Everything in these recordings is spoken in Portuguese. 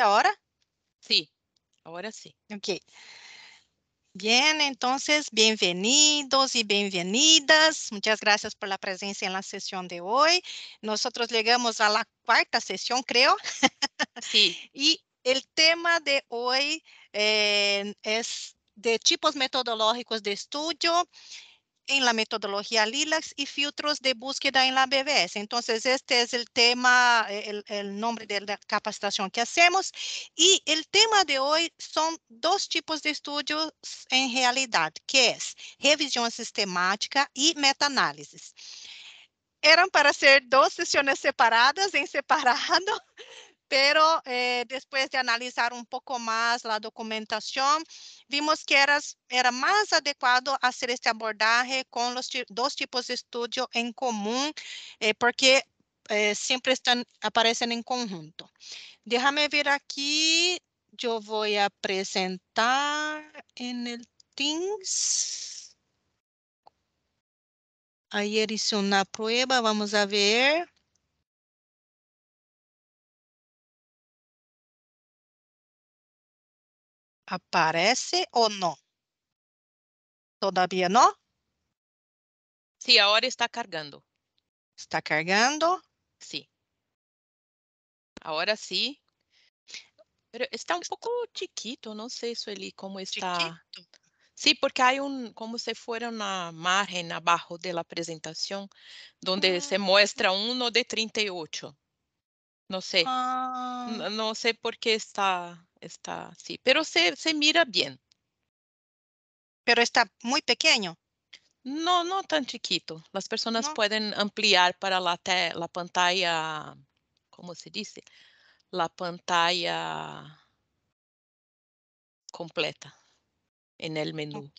ahora? Sí, ahora sí. Ok. Bien, entonces, bienvenidos y bienvenidas. Muchas gracias por la presencia en la sesión de hoy. Nosotros llegamos a la cuarta sesión, creo. Sí. y el tema de hoy eh, es de tipos metodológicos de estudio en la metodología LILAX y filtros de búsqueda en la BBS. Entonces, este es el tema, eh, el, el, nombre de la capacitación que hacemos. Y el tema de hoy son dos tipos de estudios en realidad, que es revisión sistemática y metaanálisis. Eran para ser dos sesiones separadas, en separado, pero eh, después de analizar un poco más la documentación, vimos que era, era más adecuado hacer este abordaje con los dos tipos de estudio en común, eh, porque eh, siempre están, aparecen en conjunto. Déjame ver aquí, yo voy a presentar en el Teams. Ayer hice una prueba, vamos a ver. ¿Aparece não? Todavia ¿Todavía no? Sí, agora está cargando. ¿Está cargando? Sí. Agora sí. está um pouco chiquito, sei sé, ele como está. Chiquito. Sí, porque há um como se fuera na margem, abaixo da apresentação, onde ah. se muestra um de 38. Não sei. Ah. sei. no, por que está está así, pero se, se mira bien. Pero está muy pequeño. No, no tan chiquito. Las personas pueden ampliar para la, la pantalla, ¿cómo se dice? La pantalla completa en el menú.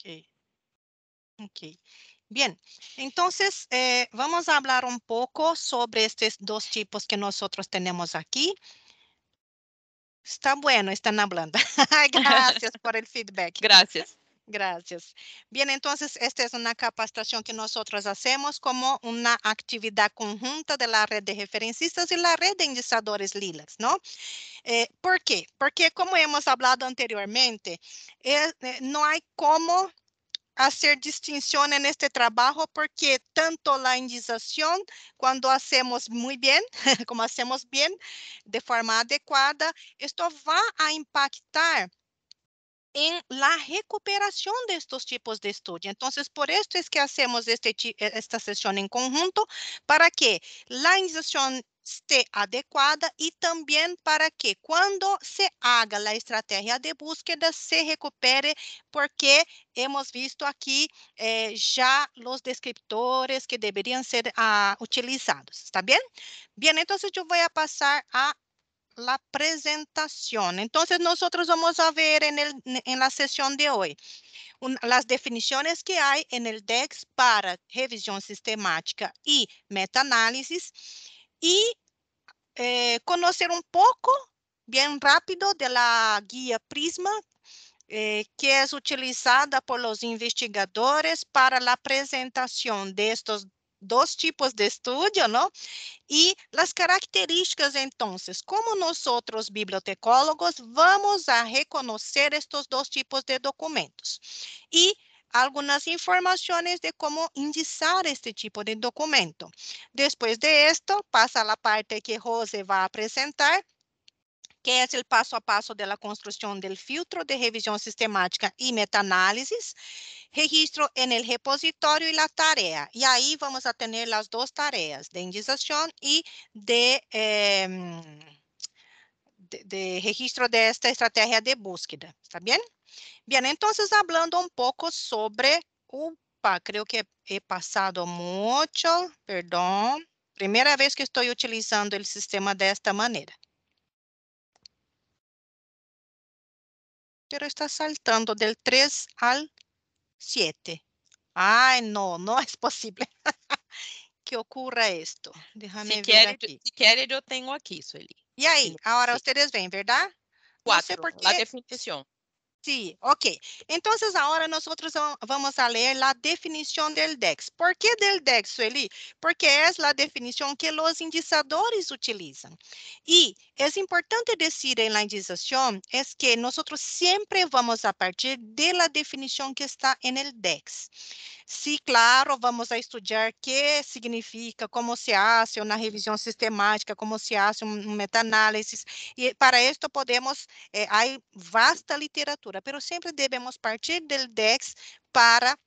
Bien, entonces eh, vamos a hablar un poco sobre estos dos tipos que nosotros tenemos aquí. Está bueno, están hablando. Gracias por el feedback. Gracias. Gracias. Bien, entonces, esta es una capacitación que nosotros hacemos como una actividad conjunta de la red de referencistas y la red de indicadores lilas, ¿no? Eh, ¿Por qué? Porque como hemos hablado anteriormente, eh, eh, no hay cómo hacer ser distinção este trabalho porque tanto a indización, quando hacemos muito bem como hacemos bem de forma adequada isto vai impactar em la recuperação de tipos de estudio. Então, por isso es que hacemos este, esta sessão em conjunto para que a inserção esté adequada e também para que quando se haga a estratégia de búsqueda se recupere, porque hemos visto aqui eh, os los descriptores que deveriam ser ah, utilizados. ¿Está bem? Bem, então eu vou passar a la presentación. Entonces, nosotros vamos a ver en, la sesión de hoy las definiciones que hay en el DEX para revisión sistemática y metaanálisis y eh, conocer un poco, bien rápido, de la guía Prisma eh, que es utilizada por los investigadores para la presentación de estos dos tipos de estudo, não? e as características, então, como outros bibliotecólogos vamos a reconhecer estes dois tipos de documentos e algumas informações de como indicar este tipo de documento. Depois de esto, passa a parte que Rose vai apresentar que é o passo a passo da construção do filtro de revisão sistemática e meta metaanálisis, registro en repositório e a tarefa. E aí vamos a tener las dos tareas de indización e de, eh, de, de registro de esta estrategia de búsqueda. ¿Está bem? Bem, então, falando um pouco sobre... Opa, creio que he pasado muito, perdão. Primeira vez que estou utilizando o sistema desta maneira. pero está saltando del 3 al 7. Ay, no, no es posible que ocurra esto. Déjame ver aquí. Si quiere, yo tengo aquí, Sueli. Y ahí, ahora ustedes ven, ¿verdad? Cuatro, la definición. Sí, ok. Entonces ahora nosotros vamos a leer la definición del DEX. ¿Por qué del DEX, Sueli? Porque es la definición que los indicadores utilizan. Y es importante decir en la indicación es que nosotros siempre vamos a partir de la definición que está en el DEX. Sim, claro, vamos a estudar que significa, como se hace uma revisão sistemática, como se hace um meta-análise. E para isto podemos, eh, há vasta literatura, mas sempre devemos partir do DEX para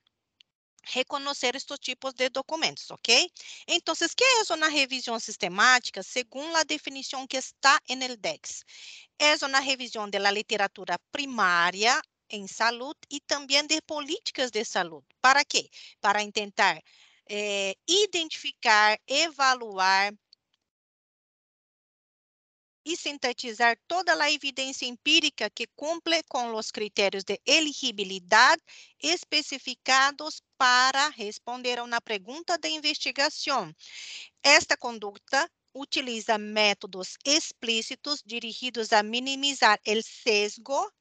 reconhecer estes tipos de documentos, ok? Então, o que é uma revisão sistemática? Segundo a definição que está no DEX, é uma revisão da literatura primária em saúde e também de políticas de saúde. ¿Para quê? Para tentar eh, identificar, evaluar e sintetizar toda a evidência empírica que cumpre com os critérios de elegibilidade especificados para responder a uma pergunta de investigação. Esta conduta utiliza métodos explícitos dirigidos a minimizar o sesgo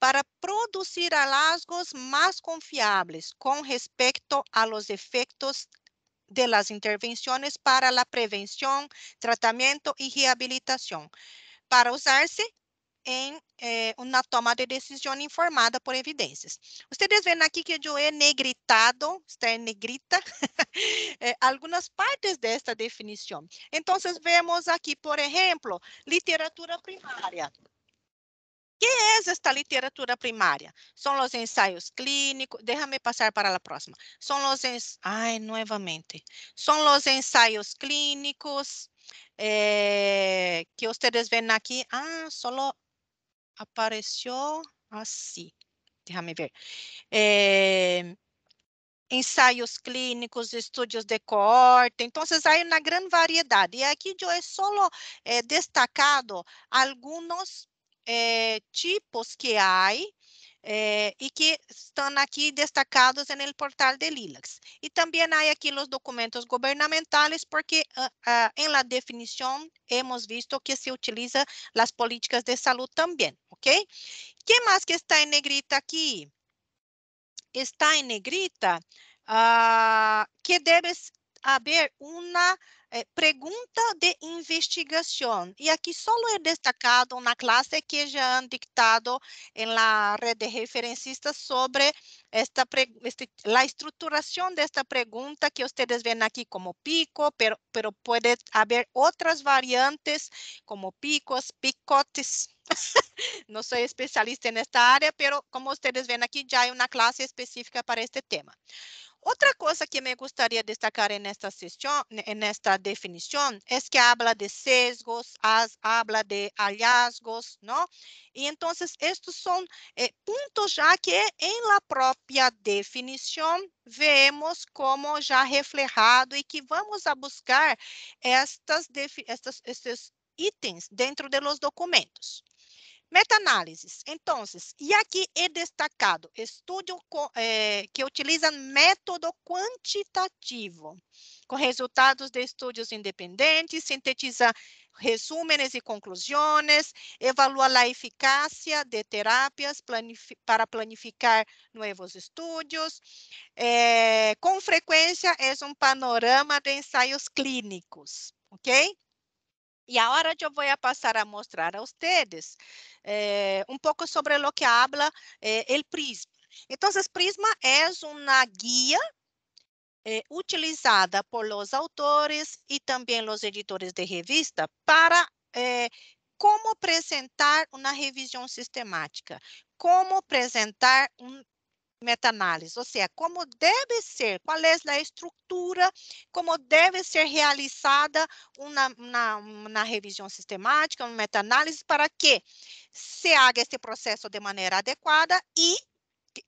para produzir hallazgos mais confiáveis com respeito a los efectos de las intervenciones para la prevención, tratamento e reabilitação, para usarse em eh, uma toma de decisão informada por evidências. Vocês veem aqui que eu he negritado, está em negrita, eh, algumas partes desta definição. Então, vemos aqui, por exemplo, literatura primária que é esta literatura primária? São os ensaios clínicos. Déjame passar para a próxima. São os ens... ay, novamente. São os ensaios clínicos eh, que vocês veem aqui. Ah, solo apareció deixa Déjame ver. Eh, ensaios clínicos, estudos de coorte. Então, há uma grande variedade. E aqui eu só eh, destacado alguns eh, tipos que há e eh, que estão aqui destacados no portal de LILACS. E também há aqui os documentos governamentais, porque uh, uh, la definição hemos visto que se utiliza las políticas de salud también, ¿ok? Que más que está en negrita aquí? Está en negrita uh, que debes haber una é, pergunta de investigação. E aqui só é destacado uma classe que já han dictado em la rede referencista sobre esta, este, la estruturação de esta que vocês veem aqui como pico, pero, pero haver outras variantes como picos, picotes. Não sou especialista nesta esta área, pero como vocês veem aqui já é uma classe específica para este tema. Outra coisa que me gostaria de destacar nesta, sessão, nesta definição é que habla de sesgos, as, habla de hallazgos, não? E então, estes são eh, pontos já que em la própria definição vemos como já reflejado e que vamos a buscar estas, estas, estes itens dentro de los documentos. Meta-análises. Então, e aqui é destacado estudo é, que utiliza método quantitativo, com resultados de estudos independentes, sintetiza resúmenes e conclusões, evalua a eficácia de terapias planifi para planificar novos estudos. É, com frequência, é um panorama de ensaios clínicos, ok? E agora eu vou passar a mostrar a vocês eh, pouco sobre o que habla eh, prisma. Então, o Prisma é uma guia eh, utilizada por os autores e também os editores de revista para eh, como apresentar uma revisão sistemática, como apresentar um meta-análise, ou seja, como deve ser, qual é a estrutura, como deve ser realizada uma, uma, uma revisão sistemática, uma meta-análise, para que se haja esse processo de maneira adequada e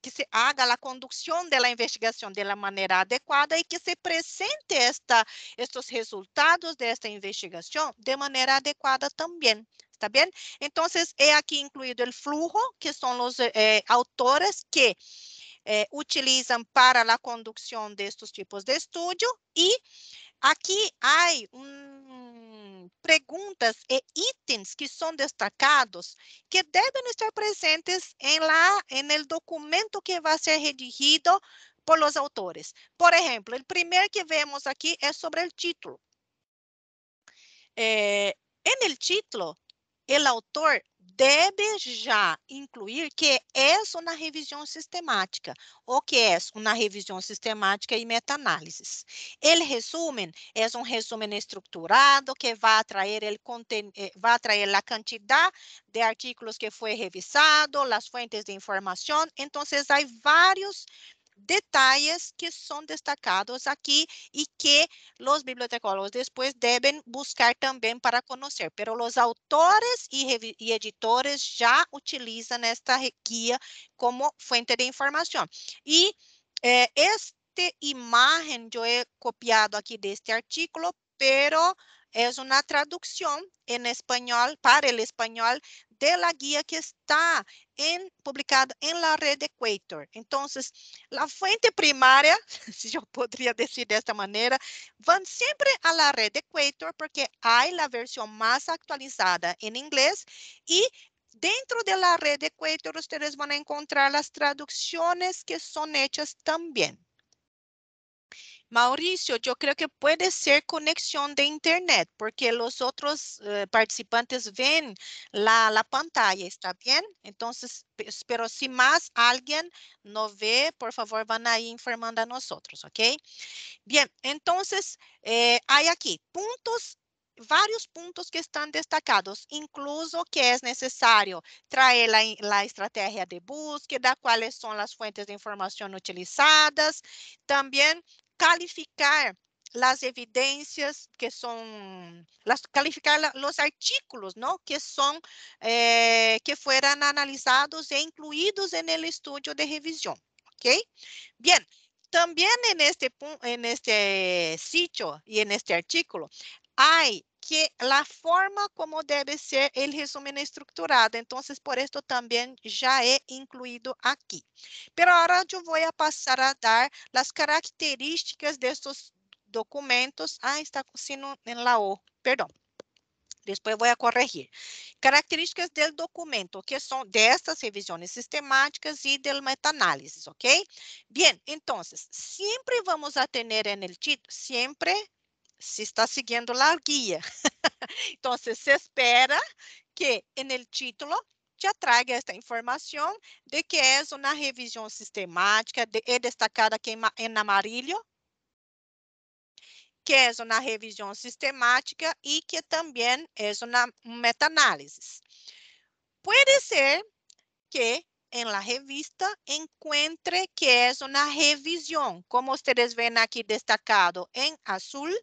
que, se haja a condução da investigação de maneira adequada e que se presente esta, estes resultados desta investigação de maneira adequada também. ¿está bem? Então, é aqui incluído o flujo, que são os eh, autores que eh, utilizam para a condução destes tipos de estudo. E aqui há um, perguntas e itens que são destacados que devem estar presentes em lá, no documento que vai ser redigido por los autores. Por exemplo, o primeiro que vemos aqui é sobre o título. Eh, é, en el título, el autor deve já incluir que é uma revisão sistemática, o que é uma revisão sistemática e meta-análises. O resumen é um resumen estruturado que vai atrair eh, vai atrair a quantidade de artículos que foi revisado, as fontes de informação. Então, há vários detalhes que são destacados aqui e que os bibliotecólogos depois deben buscar também para conhecer. Pero os autores e editores já utilizam esta guia como fuente de informação. E eh, esta imagen eu he copiado aqui deste artigo, pero é uma tradução em espanhol para o espanhol de la guia que está publicada na la Equator. Então, la fuente primaria, si eu poderia dizer de esta vão sempre siempre a la Equator porque há a versão mais actualizada em inglês e Dentro de la Equator, vocês vão encontrar as traduções que são feitas também. Mauricio, yo creo que puede ser conexión de internet porque los otros eh, participantes ven la, pantalla, ¿está bien? Entonces, pero si más alguien no ve, por favor van a ir informando a nosotros, ¿ok? Bien, entonces eh, hay aquí puntos varios puntos que están destacados, incluso que es necesario traer la, la, estrategia de búsqueda, cuáles son las fuentes de información utilizadas, también calificar las evidencias que son, las, calificar los artículos, ¿no? Que son, eh, que fueran analizados e incluidos en el estudio de revisión, ¿ok? Bien, también en este, en este sitio y en este artículo hay que a forma como deve ser o resumo estruturado. Então, por isso também já é incluído aqui. Pero agora eu vou passar a dar as características destes documentos. Ah, está sino em la O, perdão. Depois vou corrigir. Características do documento, que são destas revisões sistemáticas e do meta-análise, ok? Bem, então, sempre vamos a ter no título, sempre se está seguindo a guia, então se espera que no título te traiga esta informação de que é uma revisão sistemática de, destacada aqui em amarillo, que é uma revisão sistemática e que também é uma meta-análise. Pode ser que en la revista encuentre que es una revisión, como ustedes ven aquí destacado en azul.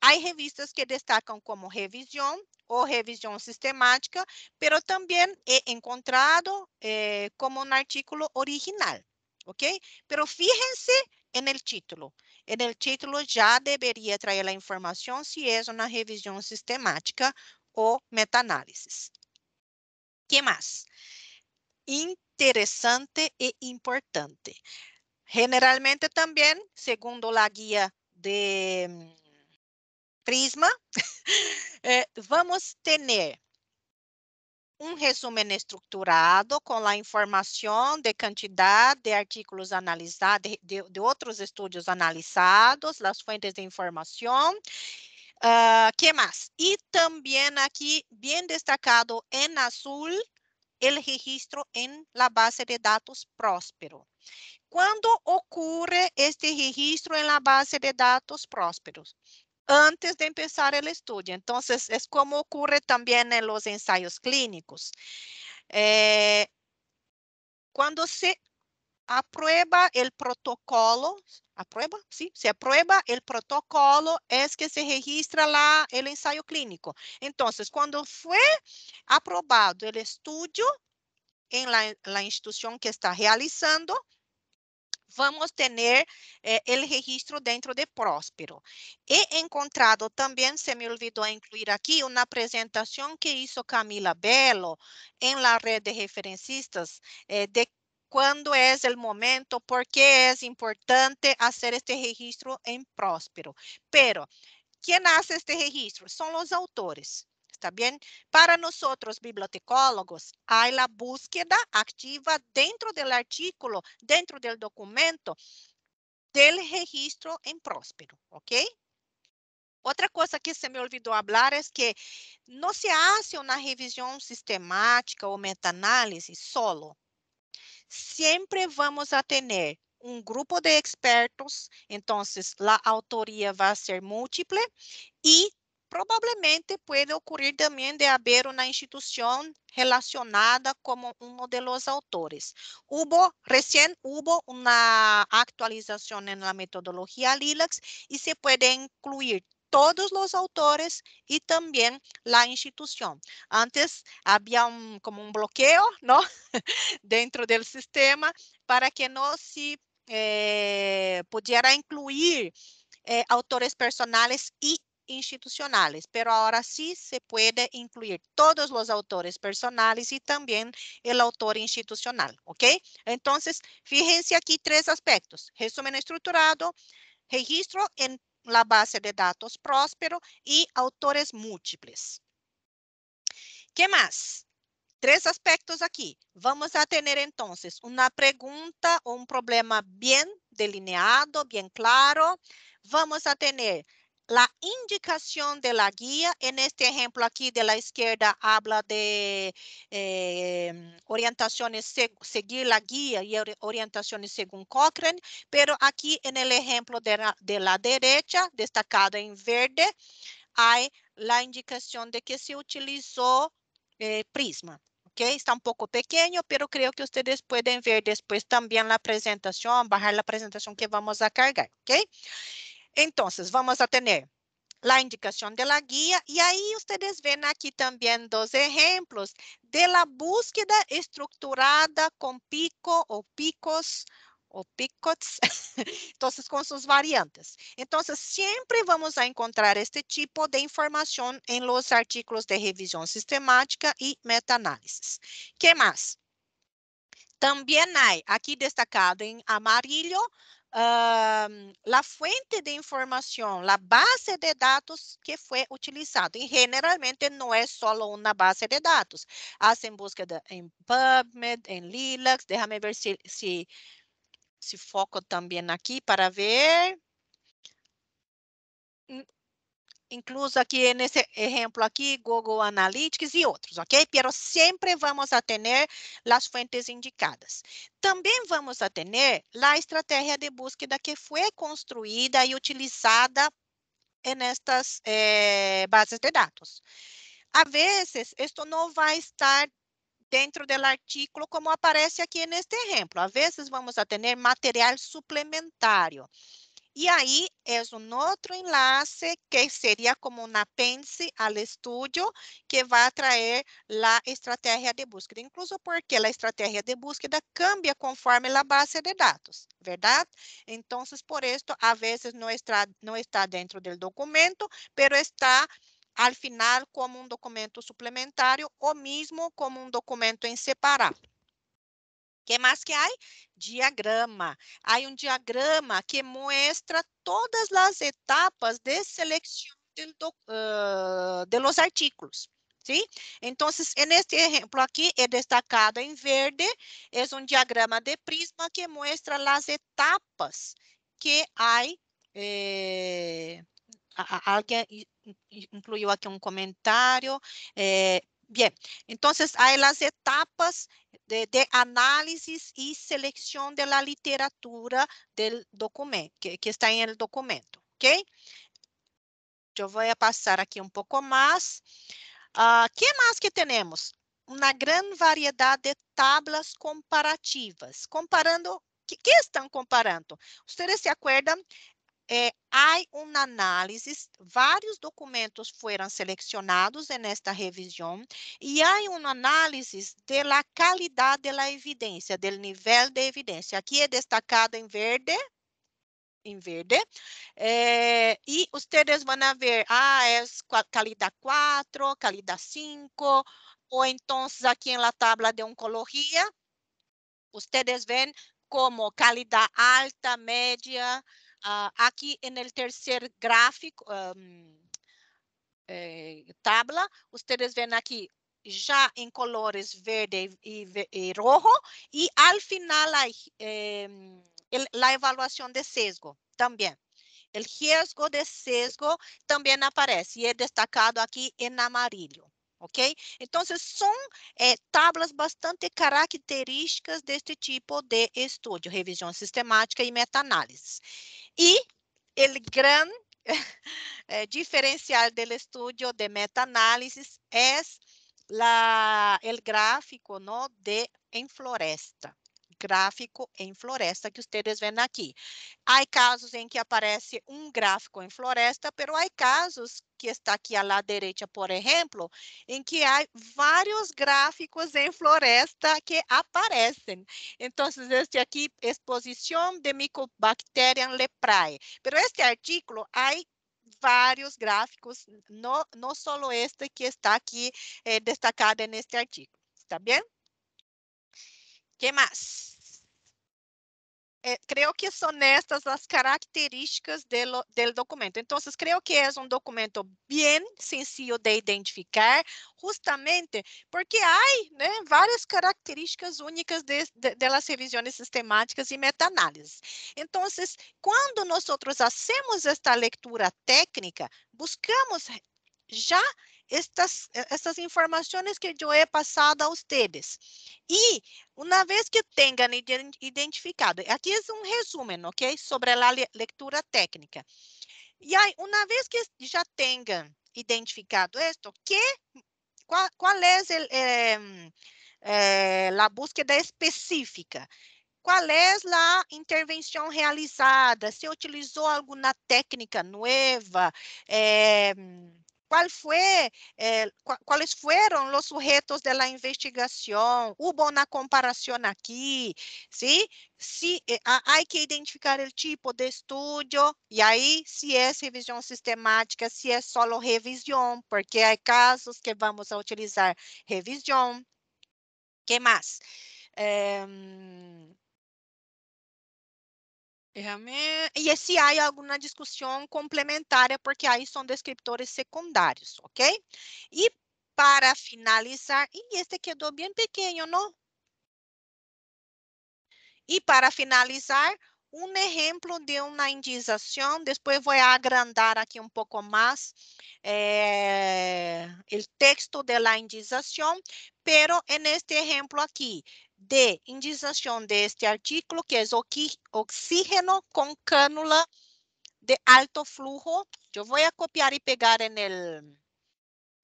Hay revistas que destacan como revisión o revisión sistemática, pero también he encontrado eh, como un artículo original, ¿ok? Pero fíjense en el título. En el título ya debería traer la información si es una revisión sistemática o metaanálisis. ¿Qué más? interessante e importante. Generalmente também, segundo a guia de hum, Prisma, eh, vamos ter um resumo estruturado com a informação de quantidade de artigos analisados, de, de, outros estudos analisados, as fontes de informação. Uh, que mais? E também aqui, bem destacado em azul, el registro en la base de datos Próspero. ¿Cuándo ocurre este registro en la base de datos Prósperos? Antes de empezar el estudio. Entonces, es como ocurre también en los ensayos clínicos. Eh, cuando se aprueba el protocolo, aprueba, sí, se aprueba el protocolo, es que se registra la, el ensayo clínico. Entonces, cuando fue aprobado el estudio en la, la institución que está realizando, vamos ter eh, el registro dentro de Próspero. He encontrado também, se me olvidou incluir aqui, uma apresentação que hizo Camila Belo em la rede de referencistas eh, de quando é o momento, por que é importante fazer este registro em Próspero. Pero, quem nasce este registro? São os autores. ¿Está bem? Para nós, bibliotecólogos, há a búsqueda activa dentro do artículo, dentro do documento, do registro em Próspero, ¿ok? Outra coisa que se me olvidou falar é que não se hace uma revisão sistemática ou meta-análise solo. Sempre vamos atender um grupo de expertos, então a autoria vai ser múltipla e provavelmente pode ocorrer também de haver uma instituição relacionada como um dos autores. Hubo, recém hubo uma atualização na metodologia Lilacs e se pode incluir todos os autores e também a instituição. Antes havia um como um bloqueio, não, Dentro do sistema para que não se eh, incluir eh, autores personais e institucionales, pero ahora sí se puede incluir todos los autores personales y también el autor institucional, ¿ok? Entonces, fíjense aquí tres aspectos, resumen estructurado, registro en la base de datos Próspero y autores múltiples. ¿Qué más? Tres aspectos aquí. Vamos a tener entonces una pregunta o un problema bien delineado, bien claro. Vamos a tener la indicación de la guía. En este ejemplo aquí de la izquierda habla de em, orientaciones, seguir la guía y orientaciones según Cochrane, pero aquí en el ejemplo de la, de la derecha, destacado en verde, hay la indicación de que se utilizó eh, Prisma. Okay, está un poco pequeño, pero creo que ustedes pueden ver después también la presentación, bajar la presentación que vamos a cargar, ¿ok? Então, vamos a ter a indicação de la e aí vocês veem aqui também dois dos ejemplos de la búsqueda estruturada com pico ou picos ou picots, então, com suas variantes. Então, sempre vamos a encontrar este tipo de informação em los artículos de revisão sistemática y metaanálisis. Que mais? Também há aqui destacado em amarillo, uh, la fuente de informação, a base de dados que foi utilizado. E generalmente não é só uma base de dados. Hacen búsqueda em PubMed, em Lilacs. Déjame ver se se foco também aqui para ver incluso aqui nesse exemplo aqui, Google Analytics e outros, ok? Pero sempre vamos a ter as fontes indicadas. Também vamos a ter a estratégia de búsqueda que foi construída e utilizada nestas eh, bases de dados. A vezes, isto não vai estar dentro do artículo, como aparece aqui neste exemplo. A vezes, vamos a ter material suplementário e aí é um outro enlace que seria como um apêndice al estudio que vai atrair a estratégia de búsqueda, incluso porque a estratégia de búsqueda cambia conforme a base de dados, Então, Entonces, por isso, a vezes não está, está dentro do documento, mas está al final como um documento suplementar ou mesmo como um documento em separado que é mais que há? Diagrama. Há um diagrama que mostra todas as etapas de seleção uh, ah, de los artículos. ¿Sí? Então, neste exemplo aqui é destacado em verde, é um diagrama de prisma que muestra las etapas que há. Eh, incluiu aqui um comentário, bem. Eh, há entonces las etapas de, de e seleção da literatura do documento, que, que está em documento, ok? Eu vou passar aqui um pouco mais. O uh, ah, que mais que temos? Uma grande variedade de tablas comparativas, comparando que, que, estão comparando? Vocês se acordam é, eh, há uma análise, vários documentos foram selecionados nesta revisão e há uma análise da qualidade da evidência, do nível de evidência. Aqui é destacado em verde, em verde. É, e vocês vão ver, ah, é qualidade 4, qualidade 5, ou então aqui em la tabla de oncologia, vocês veem como qualidade alta, média, Uh, ah, no terceiro gráfico, um, eh, tabla, vocês veem aqui já em colores verde e, e, e rojo, e al final a, eh, a avaliação de sesgo também. O riesgo de sesgo também aparece e é destacado aqui em amarillo. Ok? Então, são eh, tablas bastante características deste tipo de estudo, revisão sistemática e meta-análise. E o grande eh, diferencial do estudo de meta-análise é o gráfico de enfloresta. floresta gráfico em floresta que vocês veem aqui. Há casos em que aparece um gráfico em floresta, mas há casos que está aqui à la direita, por exemplo, em que há vários gráficos em floresta que aparecem. Então, este aqui, exposição de Mycobacterium leprae. Mas este artículo, há vários gráficos, não, não só este que está aqui eh, destacado neste artigo. Está bem? que mais? eh, creo que son estas las características de lo, del documento. Entonces, creo que es un documento bien sencillo de identificar, justamente porque hay né, varias características únicas de, de, de, las revisiones sistemáticas y metaanálisis. Entonces, cuando nosotros hacemos esta lectura técnica, buscamos ya estas, estas informações que eu he passado a vocês. E, uma vez que tenham identificado, aqui é um resumo, ok? Sobre a leitura técnica. E aí, uma vez que já tenham identificado isto, que, qual, qual é, eh, eh, a búsqueda específica? qual é a intervenção realizada, se utilizou alguma técnica nova, eh, qual eh, foram eh, cu da investigação? los sujetos comparação aqui, sim, hubo una ¿sí? eh, que identificar o tipo de estudo. E aí, se é revisão sistemática, se é solo revisão, porque há casos que vamos a utilizar revisão. Que mais? Eh, e se há é alguma discussão complementar, porque aí são descriptores secundários, ok? E para finalizar, e este quedou é bem pequeno, não? E para finalizar, um exemplo de uma indização, depois vou agrandar aqui um pouco mais eh, o texto da indização, pero en este exemplo aqui, de indización de este artículo, que es oxígeno con cánula de alto flujo. Yo voy a copiar y pegar en el,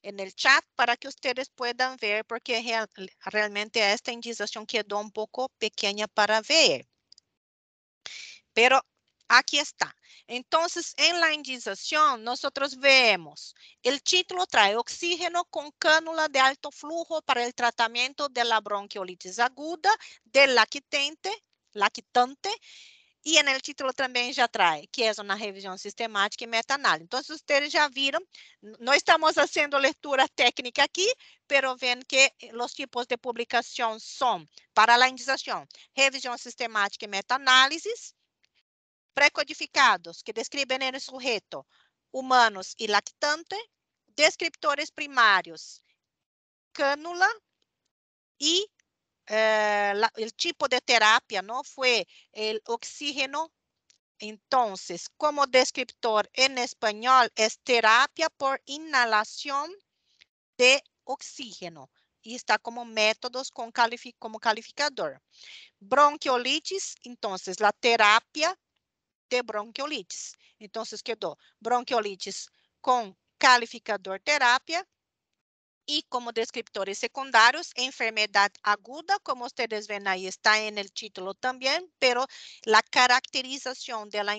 en el chat para que ustedes puedan ver, porque realmente esta indización quedó un poco pequeña para ver. Pero Aqui está. Então, em la indización, nosotros vemos, O título traz oxígeno com cânula de alto flujo para o tratamento de la bronquiolitis aguda del lactente, lactante, e no título também já traz, que é uma revisão sistemática e meta-análise. Então, vocês já viram, nós estamos fazendo leitura técnica aqui, pero ven que eh, os tipos de publicação são para a indização, revisão sistemática e meta-análises, precodificados que descrevem o sujeto, humanos e lactante, descriptores primários, cânula e eh, tipo de terapia, não foi o oxígeno. Então, como descriptor en español es terapia por inalação de oxígeno e está como métodos com calific, como calificador. Bronquiolites, então, a terapia de bronquiolites. Então, se quedou bronquiolites com calificador terapia e como descriptores secundários enfermidade aguda, como vocês ven aí está en el título também. pero a caracterização de la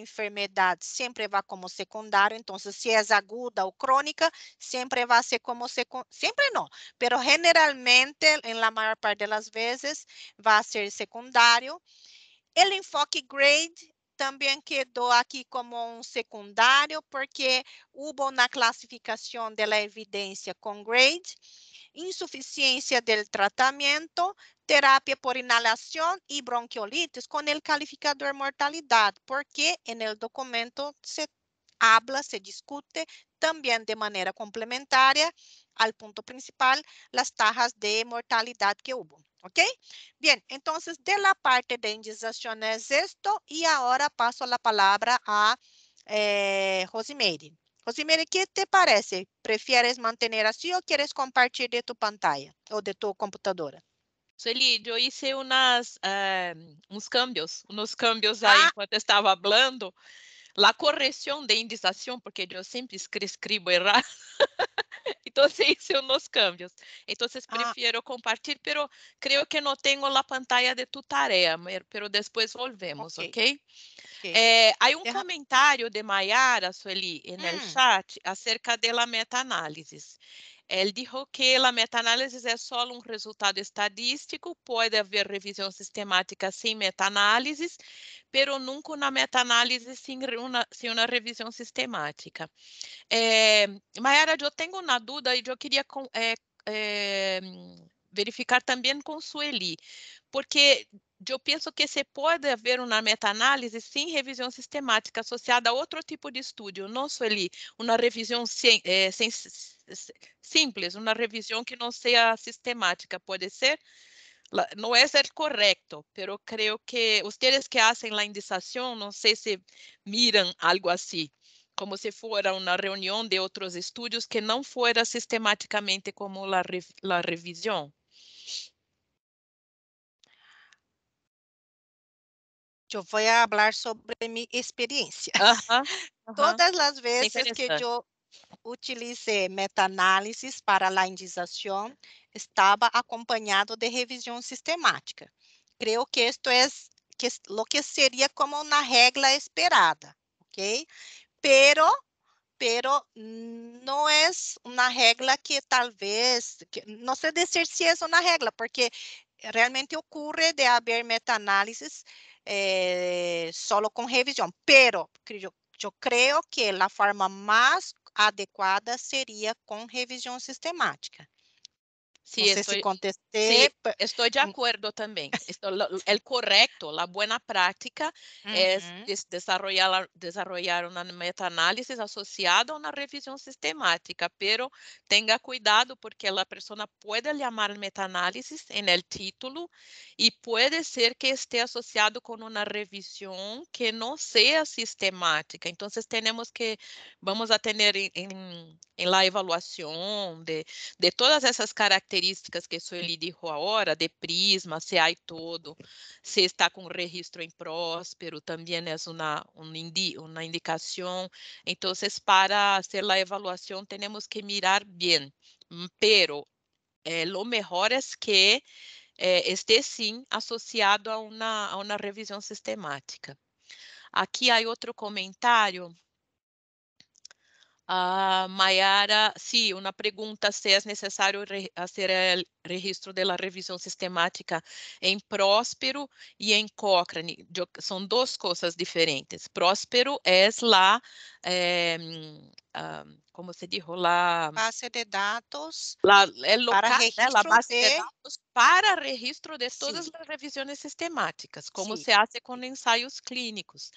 sempre vai va como secundario, Então si é aguda ou crónica, sempre vai ser como secundario, siempre não. pero generalmente na la parte das vezes vai ser secundário. O enfoque grade também quedou aqui como um secundário, porque houve na classificação da evidência com grade, insuficiência do tratamento terapia por inalação e bronquiolites com el calificador mortalidade porque no documento se habla, se discute também de maneira complementar ao ponto principal as taxas de mortalidade que houve ¿Ok? Bien, entonces de la parte de indización es esto y ahora paso la palabra a eh, Rosemary. Rosemary, ¿qué te parece? ¿Prefieres mantener así o quieres compartir de tu pantalla o de tu computadora? Sueli, eu hice unas, uh, eh, uns cambios, unos cambios ah. aí quando estava falando. La correção de indização, porque eu sempre escrevo errado. então Entonces assim, hice unos é cambios. Entonces prefiero ah. compartilhar? pero creio que não tenho a pantalla de tu tarefa, pero depois volvemos, ¿ok? okay? okay. Eh, hay un Deja. É comentario de Mayara Sueli no mm. Hum. chat acerca da meta-análise. É, ele disse que a meta-análise é só um resultado estadístico, pode haver revisão sistemática sem meta análise pero nunca na meta-análise sem uma, sem uma revisão sistemática. Eh, Mayara, eu tenho uma dúvida e eu queria é, verificar também com Sueli, porque eu penso que se pode haver uma meta-análise sem revisão sistemática associada a outro tipo de estudo, não só ali uma revisão sem, eh, sem, simples, uma revisão que não seja sistemática, pode ser? Não é ser correto, mas eu creio que vocês que fazem a indicação, não sei se miram algo assim, como se fosse uma reunião de outros estudos que não fora sistematicamente como a revisão. eu vou é falar sobre minha experiência. Uh-huh, uh-huh. Todas as vezes que eu utilizei meta-análises para a indização, estava acompanhado de revisão sistemática. Creio que isto é que, lo que seria como uma regra esperada, ok? Pero pero não é uma regra que talvez, que, não sei dizer se é uma regra, porque realmente ocorre de haver meta-análises eh, solo com revisão, pero eu yo que a forma mais adequada seria com revisão sistemática. Sí, estoy, contesté. estoy de mm. acuerdo también. el correcto, la buena práctica es, desarrollar, desarrollar una metaanálisis asociada a una revisión sistemática, pero tenga cuidado porque la persona puede llamar metaanálisis en el título y puede ser que esté asociado con una revisión que no sea sistemática. Entonces tenemos que, vamos a tener en, la evaluación de, de todas esas características características que sou ele dijo agora, de prisma, se há todo, se está com registro em próspero, também é uma, uma, indi, uma indicação. Então, para fazer a avaliação, temos que mirar bem, pero eh, melhor é es que eh, sim associado a uma, a uma revisão sistemática. Aqui há outro comentário a ah, Mayara, sí, una pergunta se é necessário hacer o registro da revisão sistemática em Próspero e em Cochrane. são duas coisas diferentes. Próspero é la é, como se diz, lá hum, base de dados la, é para né, registro né, base de... de... dados para registro de todas Sim. as revisões sistemáticas, como Sim. se hace com ensaios clínicos.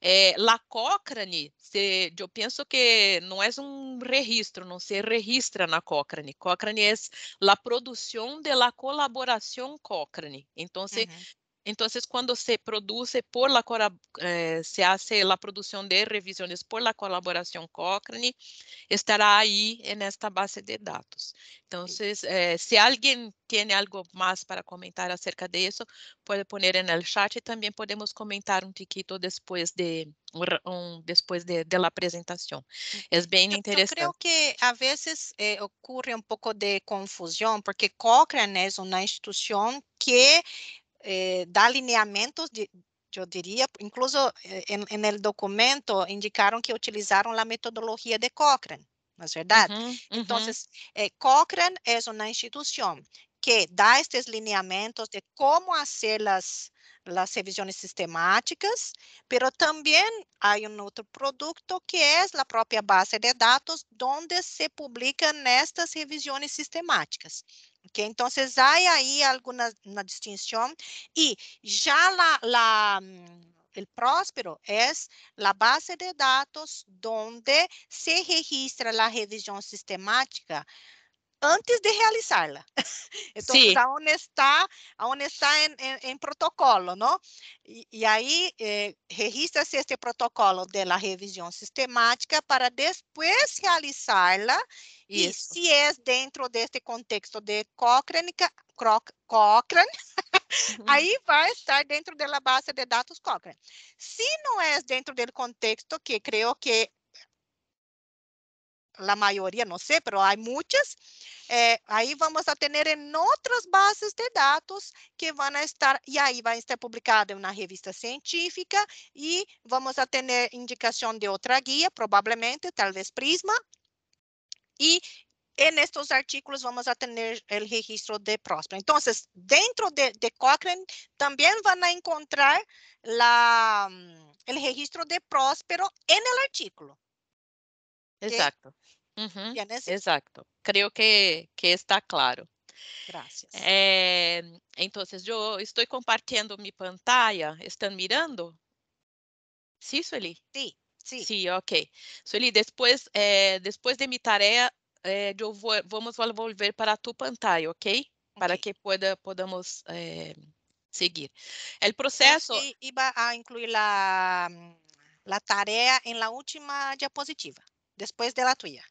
Eh, la Cochrane, se, eu penso que não é um registro, não se registra na Cochrane. Cochrane é la produção de la colaboração Cochrane. Então, uhum. Então, quando se produce por la, eh, se hace a produção de revisões por la colaboración Cochrane, estará aí en esta base de dados. Então eh, se alguém tem algo mais para comentar acerca de pode puede poner en el chat e também podemos comentar um tiquito depois de, um, depois de, de, apresentação. É bem interessante. Eu interesante. que a vezes eh, um pouco de confusão, porque Cochrane é uma instituição que eh, dá alinhamentos de, eu diria, incluso em eh, documento indicaram que utilizaram a metodologia de Cochrane, não é verdade? Uhum, uhum. Então, eh, Cochrane é uma instituição que dá estes alinhamentos de como fazer as las sistemáticas, pero também há um outro produto que é a própria base de dados, onde se publicam estas revisões sistemáticas então Entonces há aí alguma una distinción y ya la, la mm, el próspero é a base de dados onde se registra a revisão sistemática antes de realizá-la. Então, sí. a honestidade, a honestidade em, em, em, protocolo, não? E, e aí, eh, registra-se este protocolo da revisão sistemática para depois realizá-la e se é dentro deste contexto de Cochrane, Croc, Cochrane uhum. aí vai estar dentro da base de dados Cochrane. Se não é dentro do contexto que creio que la mayoría, no sé, pero hay muchas, eh, ahí vamos a tener en otras bases de datos que van a estar, y ahí va a estar publicada en una revista científica y vamos a tener indicación de otra guía, probablemente, tal vez Prisma, y en estos artículos vamos a tener el registro de Próspera. Entonces, dentro de, de, Cochrane también van a encontrar la, mm, el registro de Próspero en el artículo. Exato. Uh-huh. que, que está claro. Gracias. Eh, entonces, yo estoy compartiendo mi pantalla. mirando? Sí, Sueli. Sí, sí. Sí, ok. Sueli, depois eh, de minha tarefa, eh, vamos voltar volver para tu pantalla, ¿ok? Para que pueda, podamos eh, seguir. O ah, processo. Sí, iba a incluir a la tarea última diapositiva. Depois de la tuya.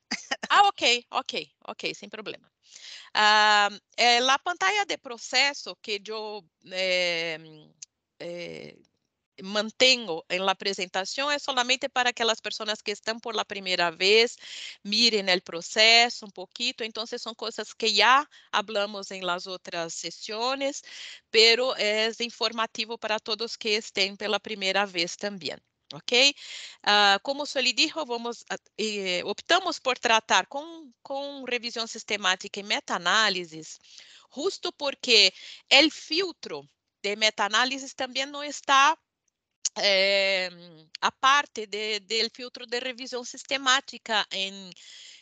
Ah, ok, ok, ok, sem problema. Ah, é la pantalla de processo que eu eh, eh, mantenho em la apresentação é solamente para aquelas pessoas que estão por la primeira vez, mirem el processo um pouquinho. Então, são coisas que já hablamos em las outras sessões, pero é informativo para todos que estão pela primeira vez também ok? Ah, como se lhe vamos, eh, optamos por tratar com, com revisão sistemática e meta-análises, justo porque o filtro de meta-análises também não está eh, a parte do filtro de revisão sistemática em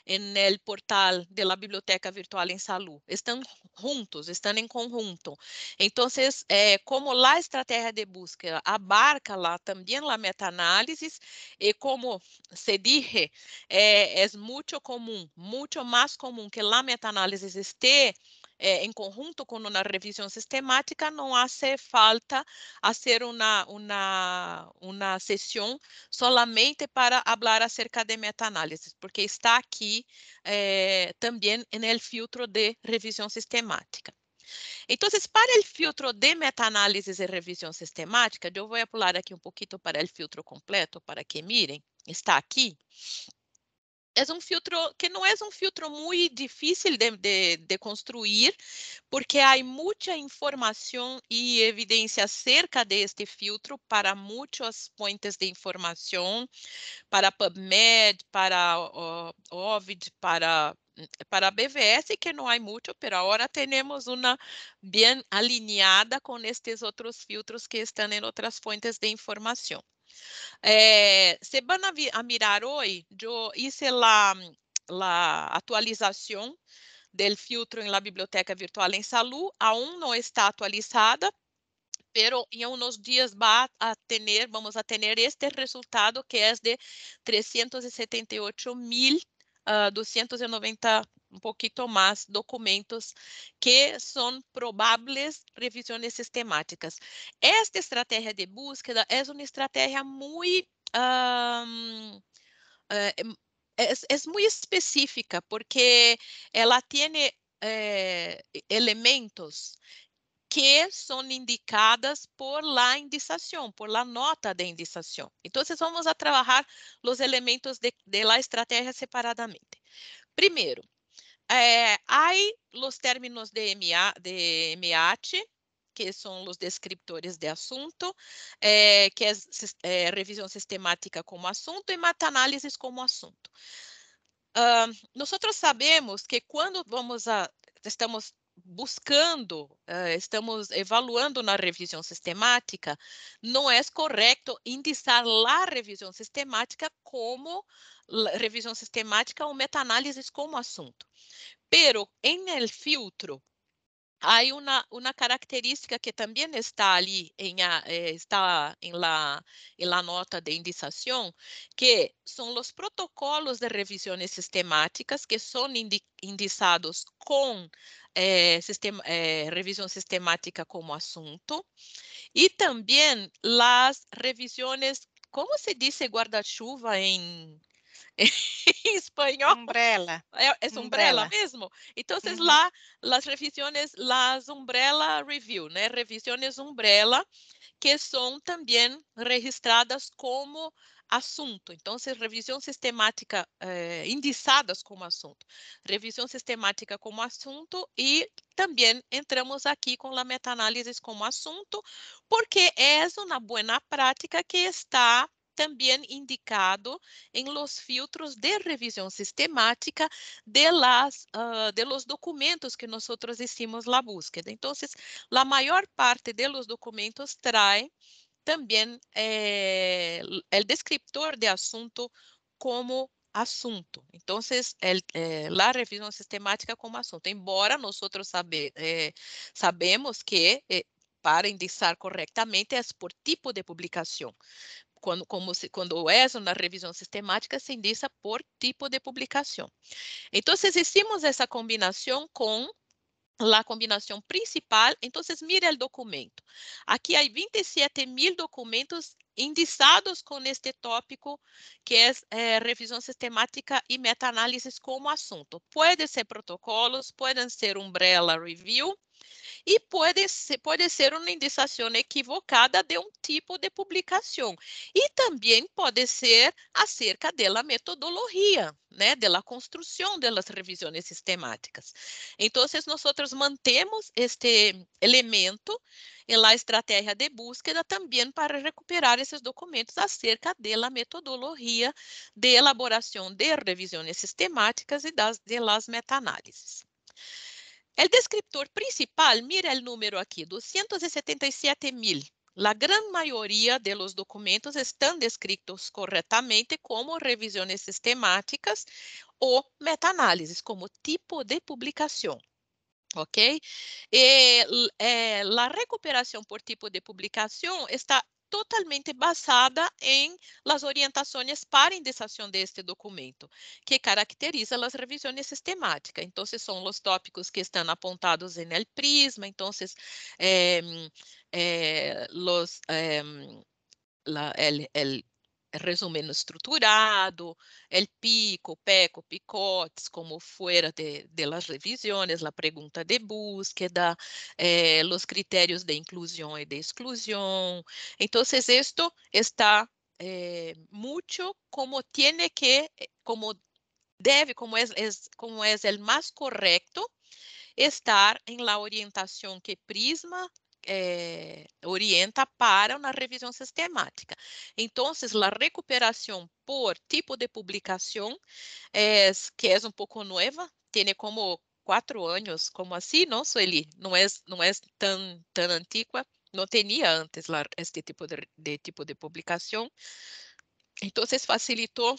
en el portal de la Biblioteca Virtual em Salud. Estão juntos, estão em conjunto. então eh, como a estratégia de búsqueda abarca também a meta análise e eh, como se dije, eh, muito comum muito mais comum que que meta análise esteja em eh, conjunto com uma revisão sistemática, não hace falta fazer uma, uma, uma sessão solamente para falar acerca de meta-análises, porque está aqui eh, também no filtro de revisão sistemática. Então, para o filtro de meta-análises e revisão sistemática, eu vou pular aqui um pouquinho para o filtro completo, para que mirem, está aqui é um filtro que não é um filtro muito difícil de, de, de construir, porque há muita informação e evidência acerca deste filtro para muitas fontes de informação, para PubMed, para uh, Ovid, para para a BVS, que não há muito, mas agora temos uma bem alinhada com estes outros filtros que estão em outras fontes de informação. Eh, se van a, mirar hoje eu fiz a atualização do filtro em la biblioteca virtual em salud. ainda não está atualizada, pero em alguns dias a vamos a este resultado que é de 378 mil 290 ah, um pouquinho mais documentos que são prováveis revisões sistemáticas. Esta estratégia de búsqueda é uma estratégia muito um, eh, é, é, é muito específica porque ela tem eh, elementos que são indicadas por la indicação, por la nota de indicação. Então, vamos a trabalhar os elementos de, de la estratégia separadamente. Primeiro, eh, é, há os términos de, MA, de MAT, que são os descriptores de assunto, eh, que é, eh, revisão sistemática como assunto e meta análise como assunto. Uh, nós sabemos que quando vamos a, estamos buscando, uh, estamos evaluando na revisão sistemática, não é correto indicar lá revisão sistemática como revisão sistemática ou meta-análises como assunto. Pero em el filtro Aí uma característica que também está ali em a é, está em la, em la nota de indicação, que são os protocolos de revisões sistemáticas que são indi indicados é, é, revisão eh, sistema, eh, sistemática como assunto e também as revisões como se diz guarda-chuva em em espanhol. Umbrella. É, es é umbrella. umbrella. mesmo. Então, vocês uhum. lá, as revisões, as umbrella review, né? Revisões umbrella, que são também registradas como assunto. Então, revisão sistemática eh, como assunto. Revisão sistemática como assunto e também entramos aqui com a meta-análise como assunto, porque é uma boa prática que está também indicado em los filtros de revisão sistemática de, las, uh, de los documentos que nosotros hicimos la búsqueda. Então, la mayor parte de los documentos trae también eh, el descriptor de asunto como assunto. Então, el, eh, la revisão sistemática como assunto. Embora nós sabe, eh, sabemos que eh, para indexar corretamente é por tipo de publicação, quando, como se, quando o ESO na revisão sistemática se indica por tipo de publicação. Então, hicimos essa combinação com a combinação principal, então, mire o documento. Aqui há 27 mil documentos indexados com este tópico, que é, é revisão sistemática e meta-análises como assunto. Pode ser protocolos, podem ser umbrella review, e pode ser, pode ser uma indicação equivocada de um tipo de publicação. E também pode ser acerca da metodologia, né, da construção das revisões sistemáticas. Então, nós mantemos este elemento na estratégia de búsqueda também para recuperar esses documentos acerca da metodologia de elaboração de revisões sistemáticas e das de meta análises El descriptor principal, mira el número aquí, 277 mil. La gran mayoría de los documentos están descritos correctamente como revisiones sistemáticas o análises como tipo de publicación. ¿Ok? E, eh, eh, la recuperación por tipo de publicación está totalmente basada em las orientações para indexação deste documento, que caracteriza as revisões sistemáticas. Então, são os tópicos que estão apontados en el prisma, então, eh, eh, los. Eh, la, el, el resumiendo estruturado, el pico, peco, picotes, como fuera de, de las revisiones, la pregunta de búsqueda, eh, los criterios de inclusión y de exclusión. Entonces, esto está eh, mucho como tiene que, eh, como debe, como es, es, como es el más correcto, estar en la orientación que Prisma eh, orienta para uma revisão sistemática. Então, a recuperação por tipo de publicação, é, que é um pouco nova, tem como quatro anos, como assim, não, Sueli? não é, não é tão tão antiga. Não tinha antes lá este tipo de, de, tipo de publicación. Entonces, facilitou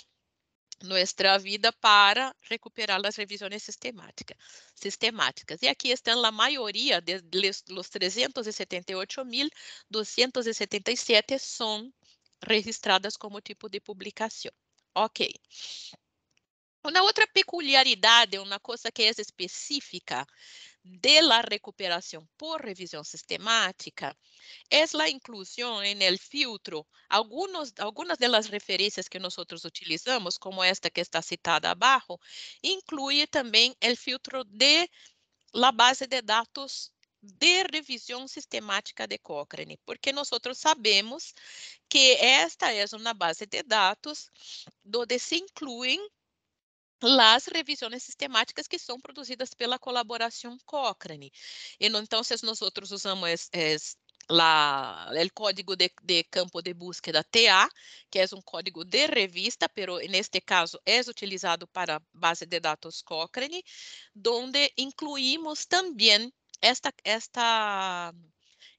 nossa vida para recuperar as revisões sistemática, sistemáticas. e aqui estão a maioria dos los 378.277 são registradas como tipo de publicação Ok. Uma outra peculiaridade, uma coisa que é específica da recuperação por revisão sistemática é a inclusão no filtro algumas algumas de referências referencias que nós utilizamos, como esta que está citada abaixo, inclui também o filtro de la base de dados de revisão sistemática de Cochrane, porque nós sabemos que esta é uma base de dados onde se incluem las revisões sistemáticas que são produzidas pela colaboração Cochrane. E então, se nós usamos es, es código de, de, campo de búsqueda TA, que é um código de revista, pero neste caso é utilizado para base de dados Cochrane, onde incluímos também esta, esta,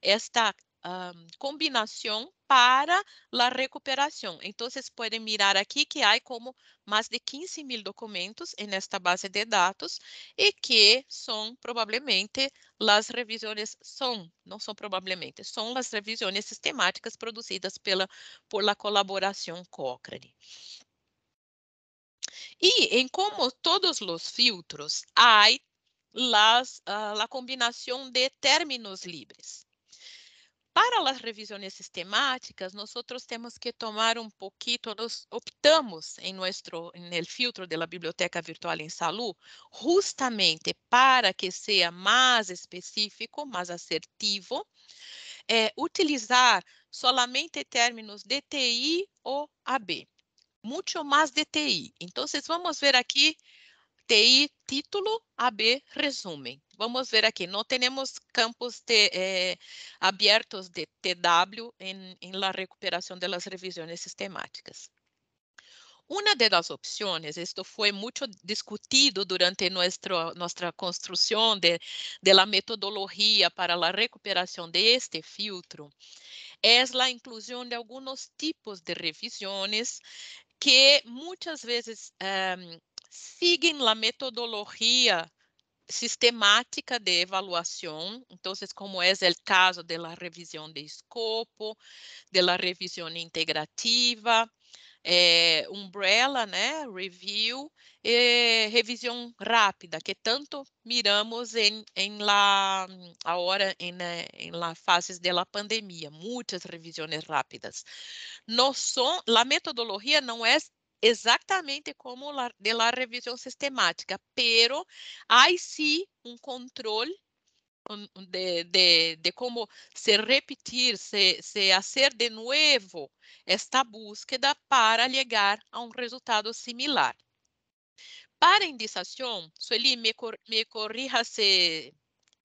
esta um, ah, combinação para a recuperação. Então, vocês podem mirar aqui que há como mais de 15 mil documentos em esta base de dados e que são provavelmente as revisões são, não são provavelmente, são as revisões sistemáticas produzidas pela por la colaboração Cochrane. E em como todos os filtros, há las, ah, a combinação de términos livres. Para as revisões sistemáticas, nós temos que tomar um pouquinho, optamos em nosso, en filtro da biblioteca virtual em salud, justamente para que seja mais específico, mais assertivo, eh, utilizar somente términos DTI ou AB, muito mais DTI. Então, vamos ver aqui: TI título, AB resumo. Vamos ver aqui. Não temos campos eh, de, eh, abertos de TW em la recuperação das revisões sistemáticas. Uma das opções, isto foi muito discutido durante nuestro, nossa construção de, de la metodologia para a recuperação de este filtro, é a inclusão de alguns tipos de revisões que muitas vezes um, seguem a metodologia sistemática de evaluación, então, como é o caso de revisão de escopo, de revisão integrativa, eh, umbrella, né, review eh, revisão rápida, que tanto miramos em, em la, agora em, em la fases da pandemia, muitas revisões rápidas. Noção, a metodologia não é exatamente como la, de la revisión sistemática, pero hay sí un control de, de, de como se repetir, se, se, hacer de nuevo esta búsqueda para llegar a un resultado similar. Para indicação, Sueli, me, cor, me corrija se,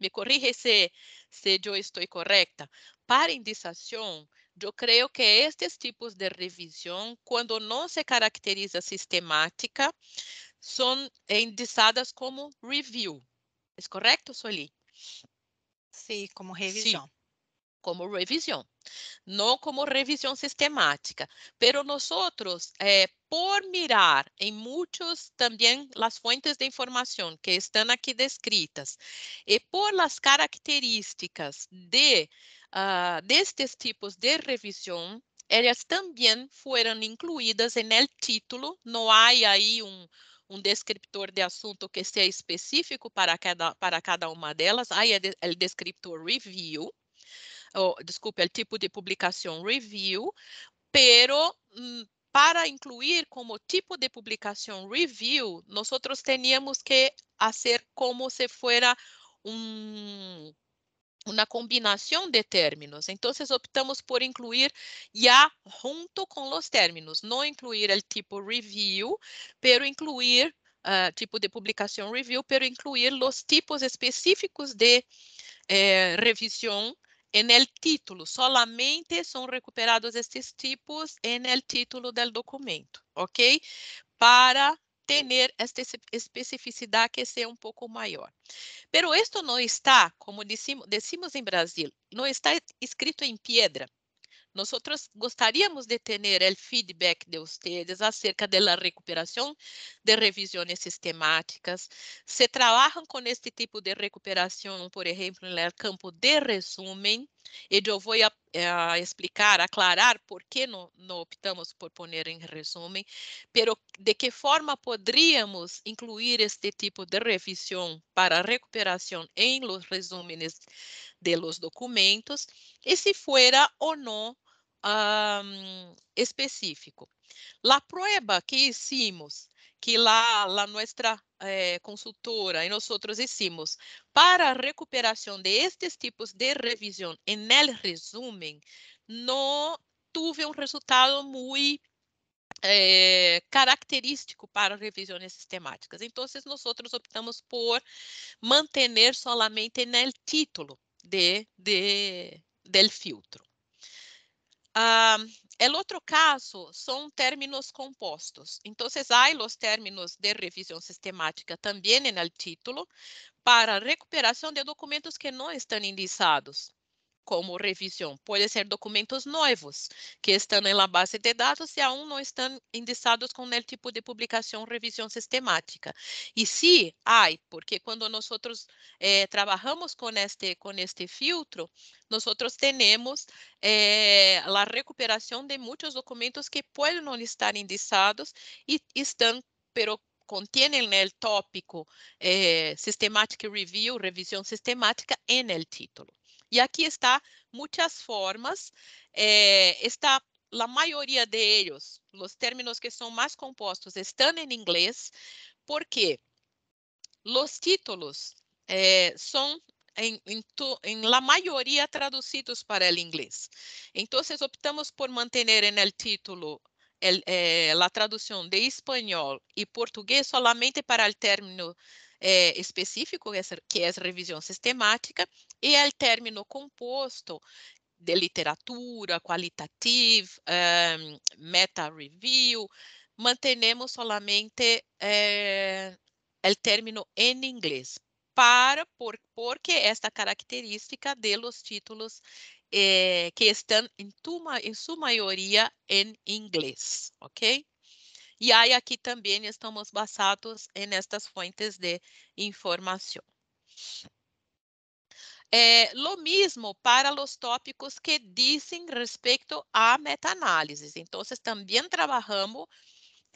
me corrige se, se yo estoy correcta, para indicação, eu creio que estes tipos de revisão, quando não se caracteriza sistemática, são indicadas como review. É correto, Soli? Sim, como revisão. como revisão. Não como revisão sistemática. Pero nós eh, por mirar em muitos também as fontes de informação que estão aqui descritas e por as características de uh, destes tipos de revisão, elas também foram incluídas en el título. Não há aí um descriptor de assunto que seja específico para cada, para cada uma delas. Aí é, o descriptor review, desculpe, o tipo de publicação review, pero hum, para incluir como tipo de publicação review, nós teníamos que fazer como se fosse um una combinación de términos. Entonces optamos por incluir ya junto con los términos, no incluir el tipo review, pero incluir uh, tipo de publicación review, pero incluir los tipos específicos de eh, revisión en el título. Solamente son recuperados estos tipos en el título del documento, ¿ok? Para tener esta especificidade que seja um pouco maior. Pero esto não está, como decimos, em Brasil, não está escrito em pedra. Nós gostaríamos de ter o feedback de vocês acerca da recuperação de revisões sistemáticas. Se trabalham com este tipo de recuperação, por exemplo, no campo de resumen, e eu vou a, eh, a explicar, aclarar por que não, não optamos por poner em resumo, pero de que forma poderíamos incluir este tipo de revisão para recuperação em los resúmenes de los documentos e se fuera ou não ah, um, específico. La prueba que hicimos que lá, lá nossa eh, consultora e nós hicimos para a recuperação de estes tipos de revisão em el resumen, não tive um resultado muito eh, característico para revisões sistemáticas. Então, nós optamos por manter solamente no título de, de, del filtro. Ah, El é, outro caso são términos compostos. Então, há os términos de revisão sistemática também no título para recuperação de documentos que não estão indizados como revisão, podem ser documentos novos que estão na base de dados e aún não estão indexados com o tipo de publicação revisão sistemática. E se hay, porque quando nós eh, com este, este filtro, nós temos eh, la de muitos documentos que podem não estar indexados e estão, pero contienen el tópico eh, Systematic Review, revisão sistemática, em el título. E aqui está muitas formas. Eh, está a maioria deles, os términos que são mais compostos estão em inglês, porque os títulos eh, são em, la maioria traduzidos para o inglês. Então, optamos por manter en el título a eh, de espanhol e português somente para o término é, específico, que é a revisão sistemática, e o término composto de literatura, qualitativa, um, eh, meta-review, mantenemos solamente eh, o término em inglês, para, por, porque esta característica de los títulos que estão em, em sua maioria em inglês, ok? E aí aqui também estamos basados estas fontes de informação. É, lo mesmo para os tópicos que dizem respeito a meta-análises. Então, também trabalhamos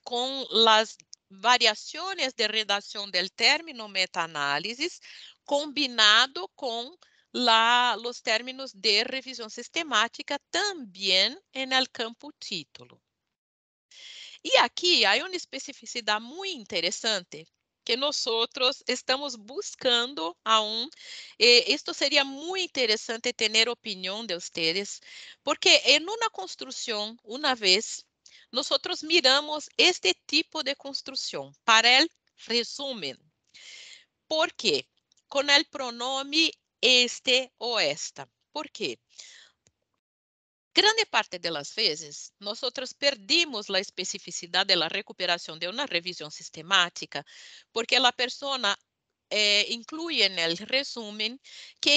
com as variações de redação do término meta-análises, combinado com os términos de revisão sistemática, também no campo título. E aqui há uma especificidade muito interessante que nós estamos buscando aún. um. esto seria muito interessante ter opinião de vocês, porque em uma construção, uma vez, outros miramos este tipo de construção para el resumen. ¿Por quê? Com el pronome este ou esta. ¿Por quê? Porque Grande parte das vezes, nós perdemos a especificidade da recuperação de uma revisão sistemática, porque a pessoa eh, inclui no resumo que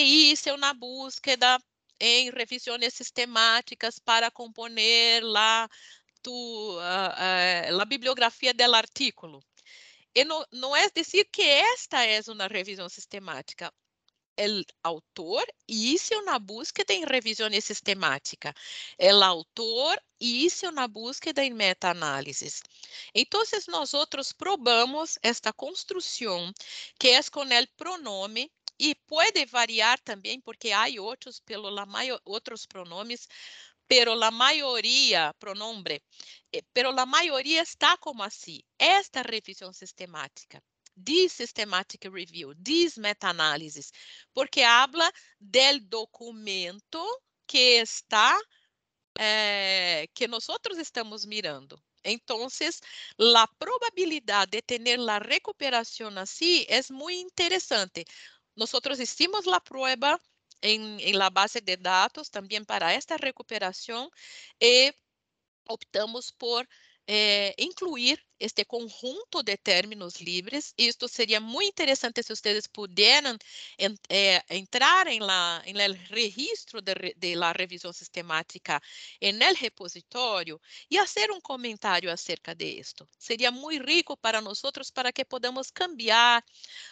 é uma búsqueda em revisões sistemáticas para componer lá ah, ah, a, bibliografia do artigo. E não, é dizer que esta é uma revisão sistemática el autor isso na búsqueda en revisão sistemática. El autor hizo una búsqueda en metaanálisis. nós outros probamos esta construção que é com o pronome e pode variar também porque há outros pelo la mayor, outros pronomes, pero la maioria pronome eh, pero la maioria está como assim Esta revisão sistemática de systematic review, de meta-análises, porque habla del documento que está eh, que nós estamos mirando. Então, a probabilidade de ter a recuperação assim é muito interessante. Nós hicimos a prueba em, em la base de dados também para esta recuperação e eh, optamos por é, incluir este conjunto de términos livres. Isto seria muito interessante se vocês puderem en, eh, entrar em el registro de, de la revisão sistemática en el repositório e fazer um comentário acerca de isto. Seria muito rico para nós para que podamos cambiar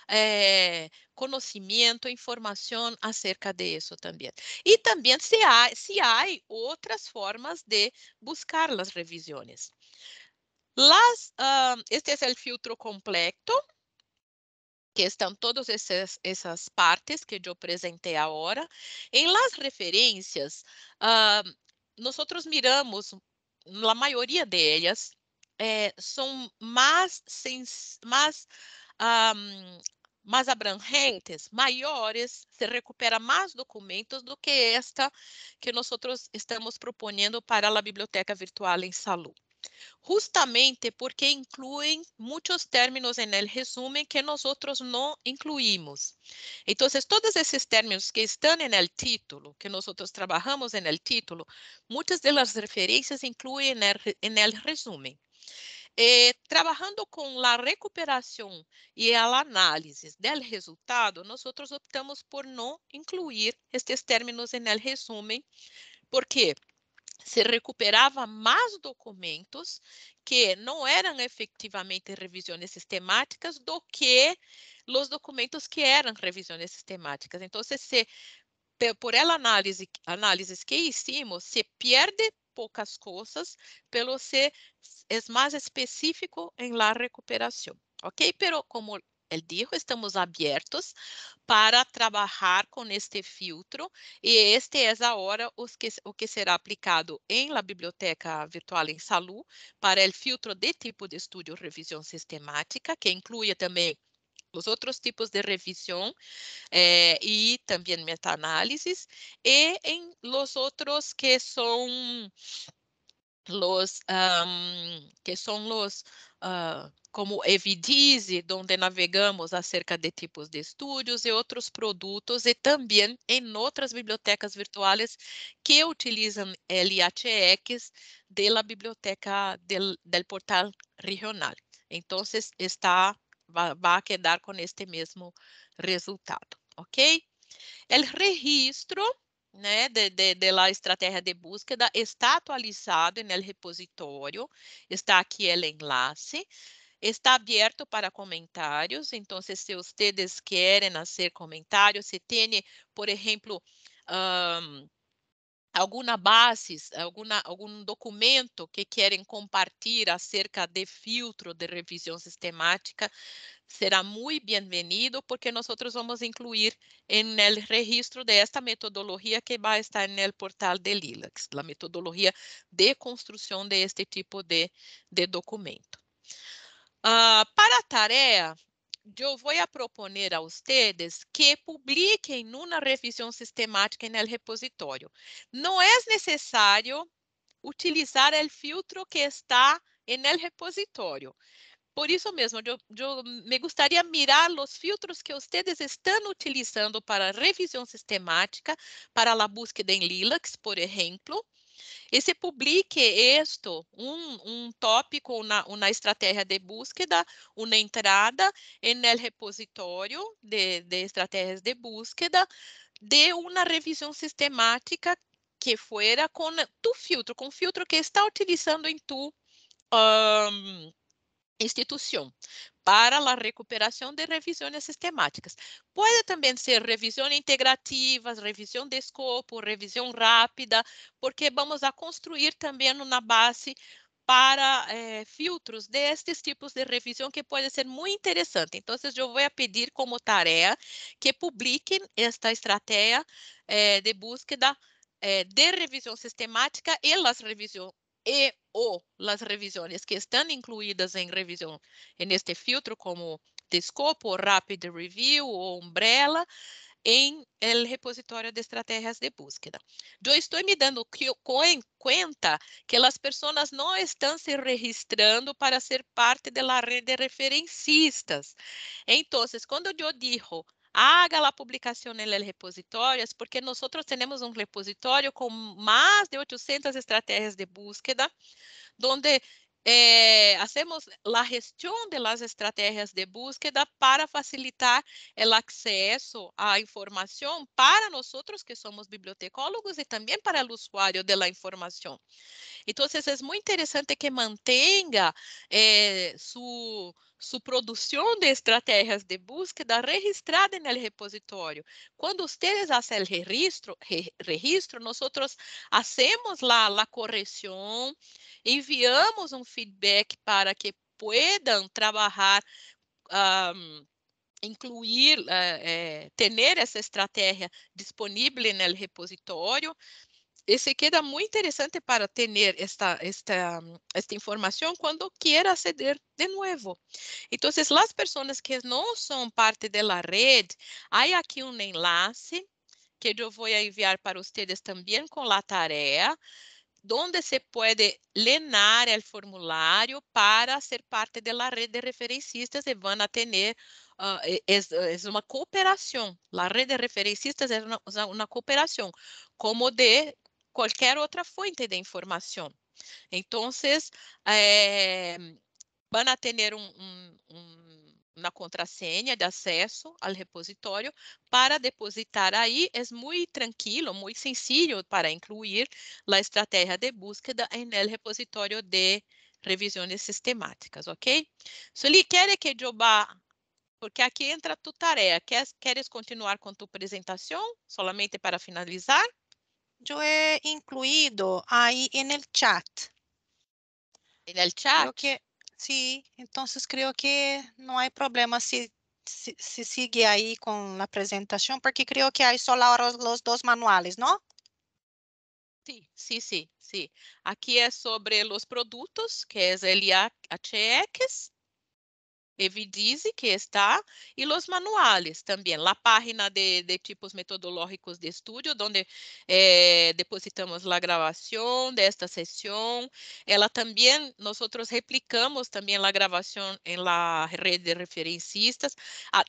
eh, conhecimento, informação acerca de isso também. E também se há, se há outras formas de buscar as revisões. Las, uh, este es el filtro completo, que estão todas essas, partes que eu apresentei agora. Em las referências, uh, ah, nós miramos, na maioria delas, eh, são mais, um, mais abrangentes, maiores, se recupera mais documentos do que esta que nós estamos proponendo para a Biblioteca Virtual em Salud justamente porque incluem muitos términos en el resumen que nós não incluímos. Então, todos esses términos que estão en el título, que nós trabalhamos en el título, muitas das referências incluem incluyen en el, resumen. Eh, trabalhando com a recuperação e a análise do resultado, nós optamos por não incluir estes términos no Por porque se recuperava mais documentos que não eram efetivamente revisões sistemáticas do que os documentos que eram revisões sistemáticas. Então, se, se por ela análise, análises que hicimos, se perde poucas coisas, pelo ser é mais específico em la recuperação. Ok? Pero como ele dijo, estamos abertos para trabalhar com este filtro e este é agora hora os que, o que será aplicado em la biblioteca virtual em Salu para o filtro de tipo de estudo revisão sistemática, que inclui também os outros tipos de revisão eh, e também meta-análises, e em los outros que são los um, que são los uh, como Evidize, onde navegamos acerca de tipos de estudos e outros produtos, e também em outras bibliotecas virtuais que utilizam LHX da biblioteca do portal regional. Então, está vai quedar com este mesmo resultado, ok? O registro né, de, de, de la estratégia de búsqueda está atualizado no repositório, está aqui o enlace. Está aberto para comentários, então se vocês querem fazer comentários, se tem, por exemplo, um, ah, alguma base, alguma, algum documento que querem compartilhar acerca de filtro de revisão sistemática, será muito bem-vindo, porque nós vamos incluir em el registro desta metodologia que vai estar no portal de Lilacs, é a metodologia de construção de este tipo de, de documento. Uh, para a tarefa, eu vou proponer a vocês que publiquem uma revisão sistemática no repositório. Não é necessário utilizar o filtro que está no repositório. Por isso mesmo, eu, eu, me gostaria mirar os filtros que vocês estão utilizando para revisão sistemática, para a busca em Lilacs, por exemplo, e se publique isto, um, um tópico na, una estratégia de búsqueda, uma entrada en repositório de, de estratégias de búsqueda, de uma revisão sistemática que fuera com tu filtro, com o filtro que está utilizando em tu um, instituição para a recuperação de revisões sistemáticas. pode também ser revisão integrativa, revisão de escopo, revisão rápida, porque vamos a construir também uma base para eh, filtros destes tipos de revisão que pode ser muito interessante. Então, eu vou pedir como tarefa que publiquem esta estratégia eh, de búsqueda eh, de revisão sistemática e as revisões e ou las revisões que estão incluídas em revisão em este filtro como descopo, Rapid Review ou Umbrella em el repositório de estratégias de búsqueda. Eu estou me dando conta que as pessoas não estão se registrando para ser parte de la de referencistas. Então, quando eu digo haga la publicación en el repositorio, es porque nosotros tenemos un repositorio con más de 800 estrategias de búsqueda, donde eh, hacemos la gestión de las estrategias de búsqueda para facilitar el acceso a información para nosotros que somos bibliotecólogos y también para el usuario de la información. Entonces, es muy interesante que mantenga eh, su su produção de estratégias de búsqueda registrada no repositório. Quando vocês fazem o el registro, registro nosotros fazemos lá a correção, enviamos um feedback para que puedan trabalhar, um, incluir, uh, eh, eh ter essa estratégia disponível no repositório se queda muito interessante para ter esta, esta, esta informação quando quiser aceder de novo. Então, as pessoas que não são parte da rede, há aqui um enlace que eu vou enviar para vocês também com a tarefa, onde se pode lenar o formulário para ser parte da rede de referencistas ah, e vão ter Uh, é, uma cooperação. A rede de referencistas é uma, uma cooperação, como de qualquer outra fuente de informação. Então eh, van a tener un, contraseña de acesso ao repositório para depositar aí é muito tranquilo, muito sencillo para incluir a estratégia de búsqueda no repositório de revisões sistemáticas, ok? Se quer que eu vá, porque aqui entra tu tarefa, queres, continuar com tu apresentação, somente para finalizar? yo he incluido ahí en el chat. En el chat. sí, entonces creo que no hay problema si, sigue ahí con la presentación, porque creo que hay solo ahora los dos manuales, ¿no? Sí, sí, sí, sí. Aquí es sobre los productos, que es el IHX, Evidize que está, e los manuales también, la página de, de tipos metodológicos de estudio, donde eh, depositamos la grabación de esta sesión. Ella también, nosotros replicamos también la grabación en la red de referencistas. Ah,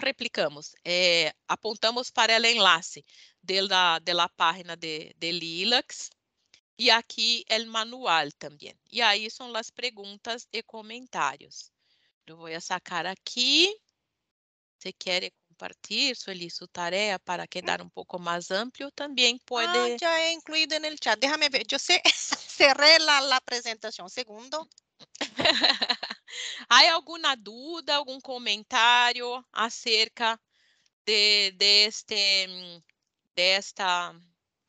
replicamos, eh, apuntamos para el enlace de la, de la página de, de Lilacs. Y aquí el manual también. Y ahí son las preguntas y comentarios. Eu vou sacar aqui. Se quer compartilhar sua Tarefa para quedar um pouco mais amplo também pode. Ah, já é incluído no chat. Déjame ver. Eu sé, cerré a apresentação. Segundo. Há alguma dúvida, algum comentário acerca de, deste, desta,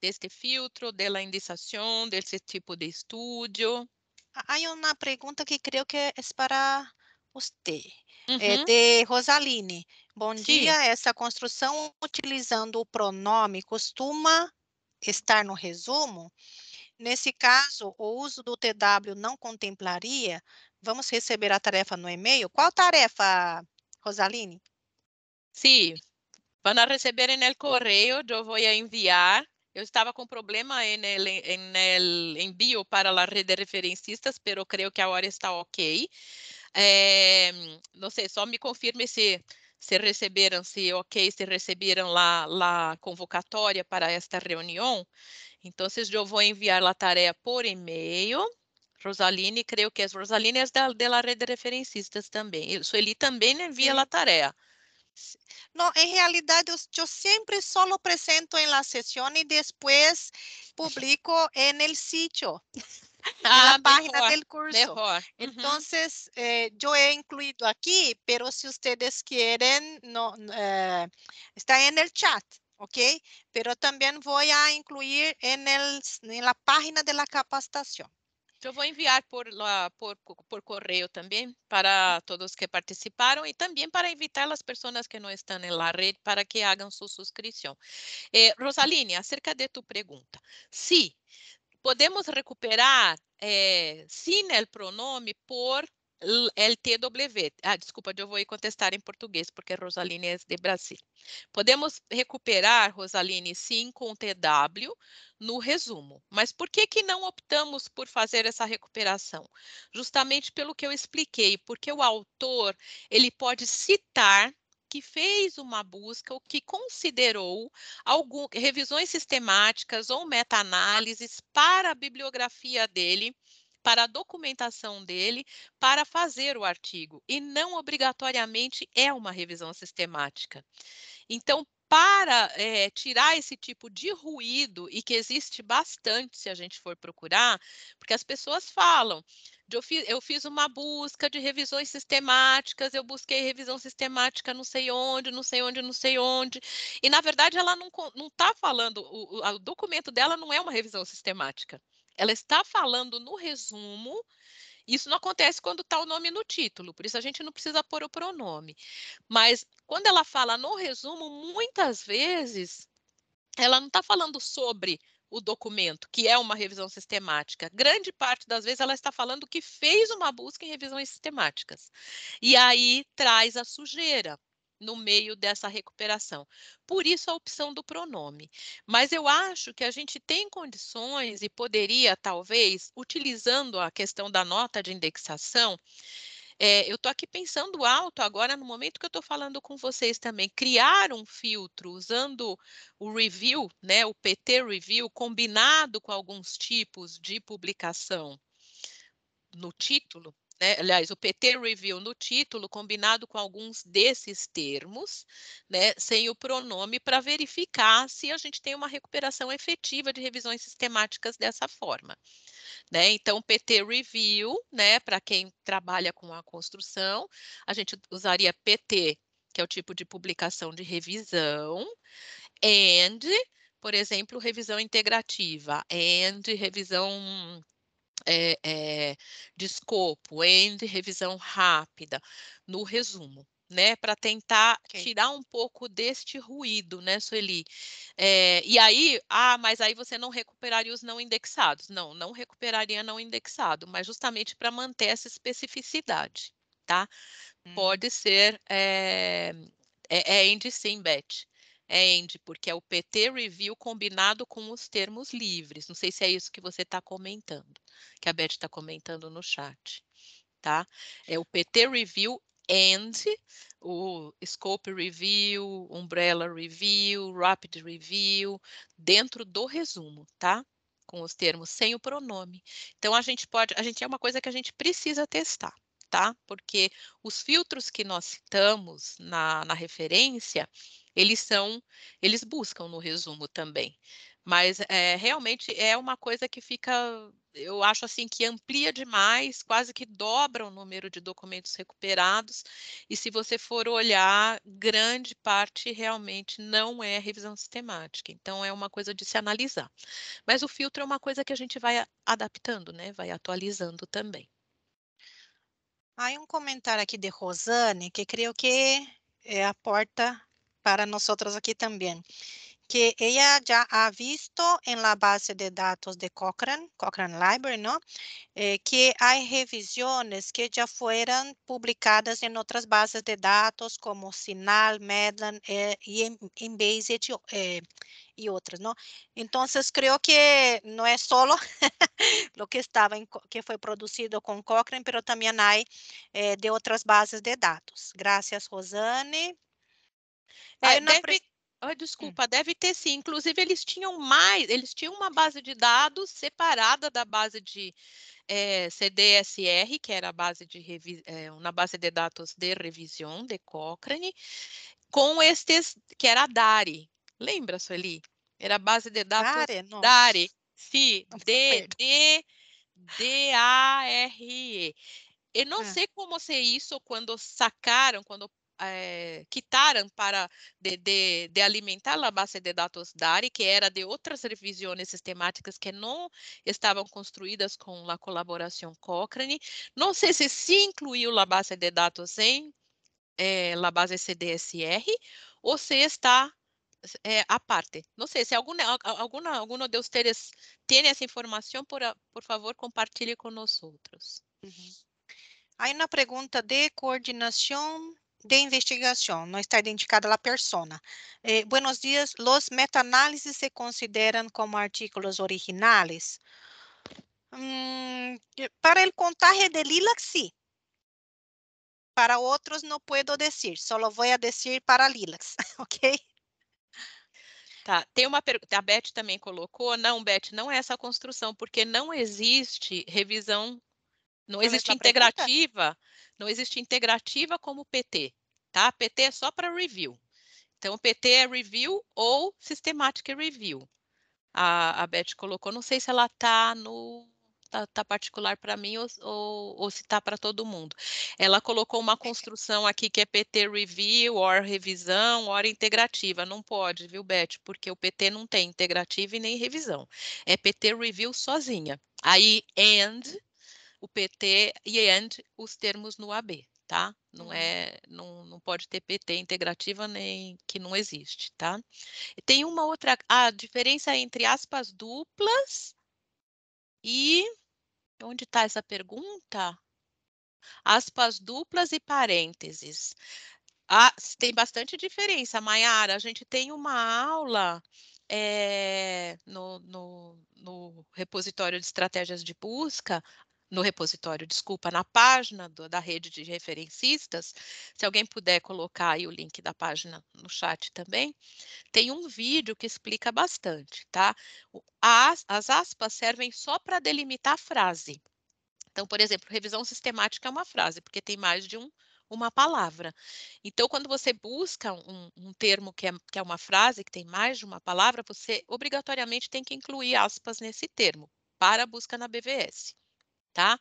deste filtro, da indexação, desse tipo de estudo? Há uma pergunta que creio que é para usted. É, uhum. É de Rosaline. Bom Sim. dia. Essa construção utilizando o pronome costuma estar no resumo? Nesse caso, o uso do TW não contemplaria? Vamos receber a tarefa no e-mail? Qual tarefa, Rosaline? Sim, van a receber no correio, eu vou enviar. Eu estava com problema en el, en el para a rede de referencistas, mas creio que agora está ok. É, não sei, só me confirme se se receberam, se ok, se receberam lá a convocatória para esta reunião. Então, eu vou enviar a tarefa por e-mail. Rosaline, creio que é Rosaline é da, da rede de referencistas também. ele também envia a tarefa. No, en realidad yo, yo, siempre solo presento en la sesión y después publico en el sitio. en ah, la página del curso. Entonces, eh, yo he incluido aquí, pero si ustedes quieren, no, eh, está en el chat. ¿ok? Pero también voy a incluir en, el, en la página de la capacitación. Yo voy a enviar por, la, por, por, correo también para todos que participaron y también para invitar a las personas que no están en la red para que hagan su suscripción. Eh, Rosalina, acerca de tu pregunta. Sí, Podemos recuperar é, sim o pronome por LTW. Ah, desculpa, eu vou contestar em português, porque Rosaline é de Brasil. Podemos recuperar, Rosaline, sim, com TW no resumo. Mas por que, que não optamos por fazer essa recuperação? Justamente pelo que eu expliquei, porque o autor ele pode citar que fez uma busca ou que considerou algum, revisões sistemáticas ou meta-análises para a bibliografia dele para a documentação dele para fazer o artigo e não obrigatoriamente é uma revisão sistemática. Então, para é, tirar esse tipo de ruído e que existe bastante se a gente for procurar, porque as pessoas falam, eu fiz uma busca de revisões sistemáticas, eu busquei revisão sistemática não sei onde, não sei onde, não sei onde. E, na verdade, ela não está falando, o, o, o documento dela não é uma revisão sistemática. Ela está falando no resumo isso não acontece quando está o nome no título, por isso a gente não precisa pôr o pronome. Mas quando ela fala no resumo, muitas vezes ela não está falando sobre o documento, que é uma revisão sistemática, grande parte das vezes ela está falando que fez uma busca em revisões sistemáticas. E aí traz a sujeira no meio dessa recuperação. Por isso a opção do pronome. Mas eu acho que a gente tem condições e poderia, talvez, utilizando a questão da nota de indexação, é, eu estou aqui pensando alto agora, no momento que eu estou falando com vocês também, criar um filtro usando o review, né, o PT review, combinado com alguns tipos de publicação no título, né, aliás, o PT Review no título, combinado com alguns desses termos, né, sem o pronome, para verificar se a gente tem uma recuperação efetiva de revisões sistemáticas dessa forma. Né? Então, PT Review, né, para quem trabalha com a construção, a gente usaria PT, que é o tipo de publicação de revisão, and, por exemplo, revisão integrativa, and revisão é, é, de escopo, entre revisão rápida, no resumo. Né, para tentar okay. tirar um pouco deste ruído, né, Sueli? É, e aí, ah, mas aí você não recuperaria os não indexados. Não, não recuperaria não indexado, mas justamente para manter essa especificidade, tá? Hum. Pode ser é, é, é índice BET é, Andy, porque é o PT Review combinado com os termos livres. Não sei se é isso que você está comentando, que a Beth está comentando no chat. Tá? É o PT Review and o Scope Review, Umbrella Review, Rapid Review, dentro do resumo, tá? Com os termos sem o pronome. Então a gente pode, a gente é uma coisa que a gente precisa testar, tá? Porque os filtros que nós citamos na, na referência, eles são, eles buscam no resumo também. Mas é, realmente é uma coisa que fica, eu acho assim, que amplia demais, quase que dobra o número de documentos recuperados. E se você for olhar, grande parte realmente não é revisão sistemática. Então é uma coisa de se analisar. Mas o filtro é uma coisa que a gente vai adaptando, né? Vai atualizando também. Aí um comentário aqui de Rosane, que creio que é, a porta para nós aqui também que ela já ha visto em la base de dados de Cochrane, Cochrane Library, não Eh, que há revisões que já foram publicadas em outras bases de dados como Sinal, Medlan eh, em Embase eh, outras, otras, ¿no? Entonces que não é solo o que estava en, que foi produzido com Cochrane, pero também hay eh, de outras bases de dados. Graças, Rosane. É, deve... pre... Hum. desculpa, hum. deve ter sim. Inclusive, eles tinham mais, eles tinham uma base de dados separada da base de é, eh, CDSR, que era a base de revi... é, eh, uma base de dados de revisão de Cochrane, com estes, que era a DARI. Lembra, Sueli? Era a base de dados DARI. não DARI. Sim, D, D, D-A-R-E. Eu não ah. sei como ser isso quando sacaram, quando eh, quitaram para de, de, de, alimentar a base de dados DARI, que era de outras revisões sistemáticas que não estavam construídas com a colaboração Cochrane. Não sei se se incluiu a base de dados em eh, a base CDSR ou se está eh, a parte. Não sei se algum alguma algum de vocês tem essa informação, por, por favor, compartilhe conosco. Uhum. Aí na pergunta de coordenação de investigação, não está identificada a persona. Eh, buenos os ¿los análises se consideram como artículos originais? Mm, eh, para o contágio de LILAC, sim. Para outros não posso dizer, só vou dizer para LILACs, ok? Tá, tem uma pergunta, a Beth também colocou, não, Beth, não é essa construção, porque não existe revisão, não, não é existe integrativa pergunta? Não existe integrativa como o PT, tá? PT é só para review. Então, o PT é review ou systematic review. A, a Beth colocou, não sei se ela está no Tá, tá, particular para mim ou, ou, ou se tá para todo mundo. Ela colocou uma construção aqui que é PT review, or revisão, or integrativa. Não pode, viu, Beth? Porque o PT não tem integrativa e nem revisão. É PT review sozinha. Aí, and o PT e and os termos no AB, tá? Não uhum. é, não, não pode ter PT integrativa nem que não existe, tá? E tem uma outra, a diferença entre aspas duplas e onde está essa pergunta? Aspas duplas e parênteses. Ah, tem bastante diferença, Mayara. A gente tem uma aula é, no, no, no repositório de estratégias de busca, no repositório, desculpa, na página do, da rede de referencistas, se alguém puder colocar aí o link da página no chat também, tem um vídeo que explica bastante, tá? As, as aspas servem só para delimitar a frase. Então, por exemplo, revisão sistemática é uma frase, porque tem mais de um, uma palavra. Então, quando você busca um, um termo que é, que é, uma frase, que tem mais de uma palavra, você obrigatoriamente tem que incluir aspas nesse termo, para a busca na BVS tá?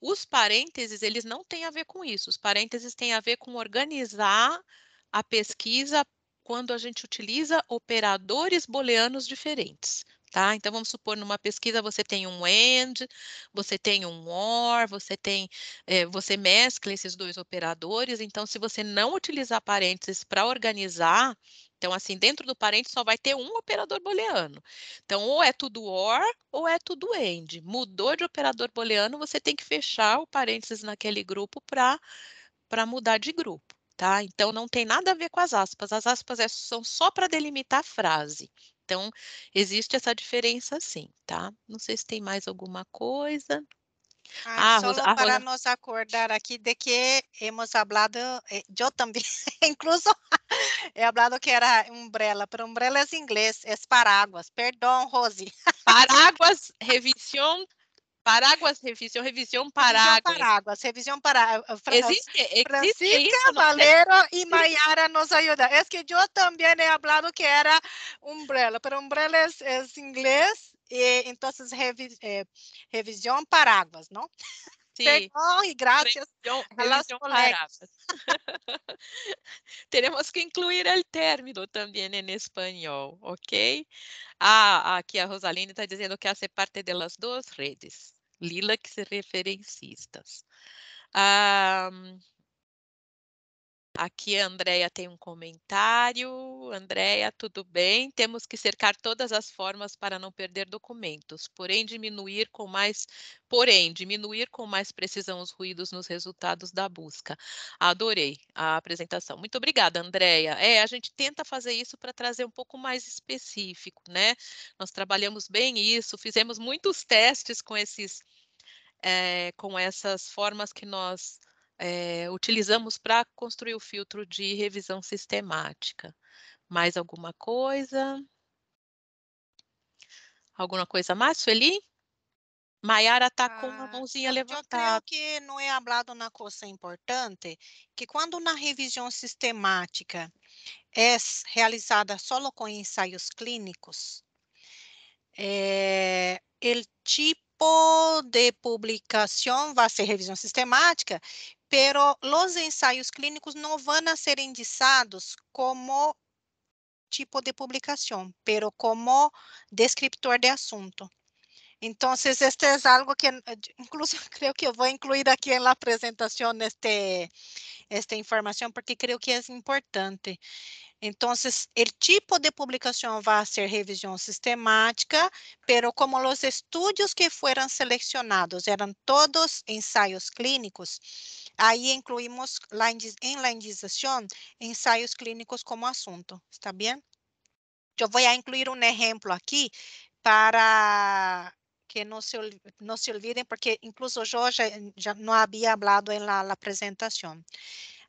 Os parênteses, eles não têm a ver com isso. Os parênteses têm a ver com organizar a pesquisa quando a gente utiliza operadores booleanos diferentes. Tá? Então, vamos supor, numa pesquisa você tem um AND, você tem um OR, você tem, é, você mescla esses dois operadores. Então, se você não utilizar parênteses para organizar então, assim, dentro do parente só vai ter um operador booleano. Então, ou é tudo OR ou é tudo AND. Mudou de operador booleano, você tem que fechar o parênteses naquele grupo para mudar de grupo. Tá? Então, não tem nada a ver com as aspas. As aspas é, são só para delimitar a frase. Então, existe essa diferença sim, tá? Não sei se tem mais alguma coisa. Ah, ah, solo ah, para nos acordar aqui de que hemos hablado, eu eh, também, incluso he hablado que era umbrella, pero umbrella es inglés, es paraguas. Perdón, Rose. Paraguas, revisión, paraguas, revisión, revisión, paraguas. Paraguas, revisión para eh, eh, Existe, existe Francisca isso, Valero é? y Mayara nos ajudam. Es que yo también he hablado que era umbrella, pero umbrella es, es inglés então, revi, eh, revisão paraguas, não? Sim. e graças relação a colegas. Teremos que incluir o término também em espanhol, ok? Ah, aqui a Rosaline está dizendo que hace parte delas duas redes, Lila que se referencistas. Ah, Aqui a Andrea tem um comentário. Andrea, tudo bem? Temos que cercar todas as formas para não perder documentos, porém diminuir com mais, porém diminuir com mais precisão os ruídos nos resultados da busca. Adorei a apresentação. Muito obrigada, Andrea. É, a gente tenta fazer isso para trazer um pouco mais específico, né? Nós trabalhamos bem isso, fizemos muitos testes com esses é, com essas formas que nós é, utilizamos para construir o filtro de revisão sistemática. Mais alguma coisa? Alguma coisa mais, Sueli? Maiara está com a ah, mãozinha ah, levantada. Eu creio que não é hablado na coisa importante que quando na revisão sistemática é realizada só com ensaios clínicos, é, tipo de publicação vai ser revisão sistemática, pero los ensaios clínicos não a ser indicados como tipo de publicação, pero como descriptor de assunto. Então, este é algo que eh, incluso creio que eu vou incluir aqui na apresentação este, esta informação porque creio que é importante. Então, o tipo de publicação vai ser revisão sistemática, pero como los estudios que foram seleccionados eran todos ensayos clínicos, aí incluímos em en ensaios ensayos clínicos como asunto, ¿está bien? Yo voy a incluir un ejemplo aquí para que não se, não se olvidem, porque incluso eu já, já não havia falado em la, apresentação.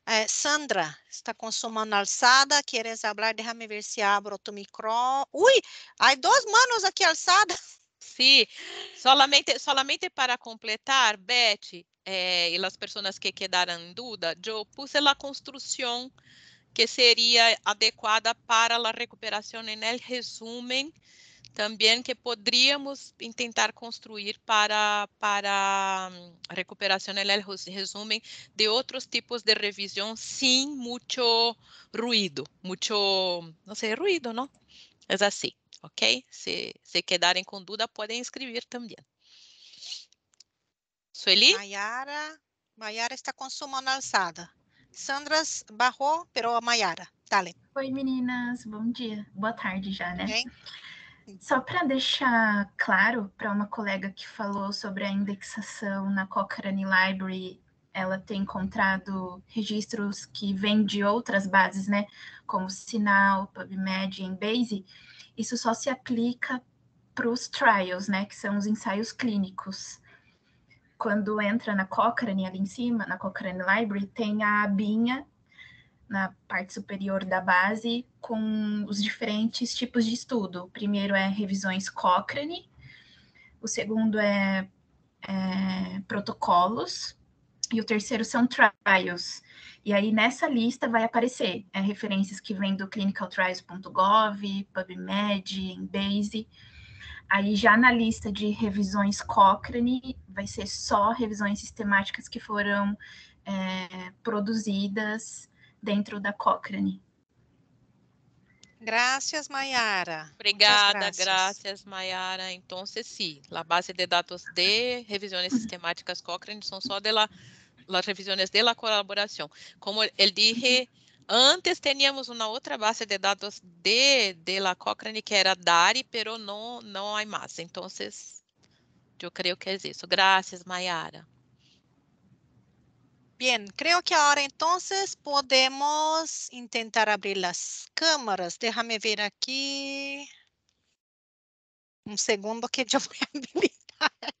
Eh, Sandra, está com sua mão alçada, queres falar? Déjame ver se abro tu micro. Ui, há duas manos aqui alçadas. Sim, sí. solamente, solamente para completar, Beth eh, e as pessoas que quedaram em dúvida, eu puse a construção que seria adequada para a recuperação no resumo também que poderíamos tentar construir para para hum, recuperação el resumo de outros tipos de revisão sem muito ruído, muito, não sei, ruído, não? É assim, ok? Se se quedarem com dúvida, podem escrever também. Sueli? Mayara, Mayara está com sua mão alçada. Sandra barrou, pero a Mayara. Dale. Oi, meninas. Bom dia. Boa tarde já, né? Okay. Só para deixar claro para uma colega que falou sobre a indexação na Cochrane Library, ela tem encontrado registros que vêm de outras bases, né, como Sinal, PubMed Embase. Isso só se aplica para os trials, né, que são os ensaios clínicos. Quando entra na Cochrane ali em cima, na Cochrane Library, tem a abinha na parte superior da base com os diferentes tipos de estudo. O primeiro é revisões Cochrane, o segundo é, é protocolos, e o terceiro são trials. E aí nessa lista vai aparecer é, referências que vêm do clinicaltrials.gov, PubMed, Embase. Aí já na lista de revisões Cochrane vai ser só revisões sistemáticas que foram é, produzidas dentro da Cochrane. Graças, Mayara. Obrigada, graças, Mayara. Então, sim, la base de dados de revisões uhum. sistemáticas Cochrane são só de la, las revisiones de la Como ele disse, uhum. antes teníamos uma outra base de dados de, de la Cochrane que era DARI, pero não há mais. Então eu yo que é isso. Gracias, Mayara. Bien, creo que ahora entonces podemos intentar abrir las cámaras. Déjame ver aquí. Um segundo que eu vou habilitar.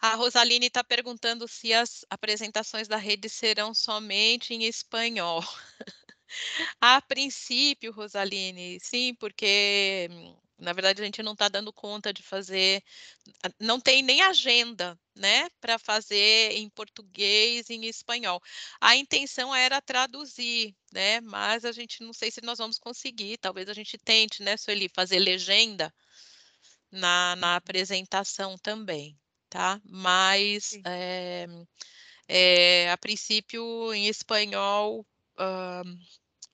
A Rosaline está perguntando se as apresentações da rede serão somente em espanhol. A princípio, Rosaline, sim, porque hum, na verdade, a gente não está dando conta de fazer, não tem nem agenda, né, para fazer em português e em espanhol. A intenção era traduzir, né, mas a gente não sei se nós vamos conseguir, talvez a gente tente, né, Sueli, fazer legenda na, na uhum. apresentação também, tá? Mas, é, é, a princípio, em espanhol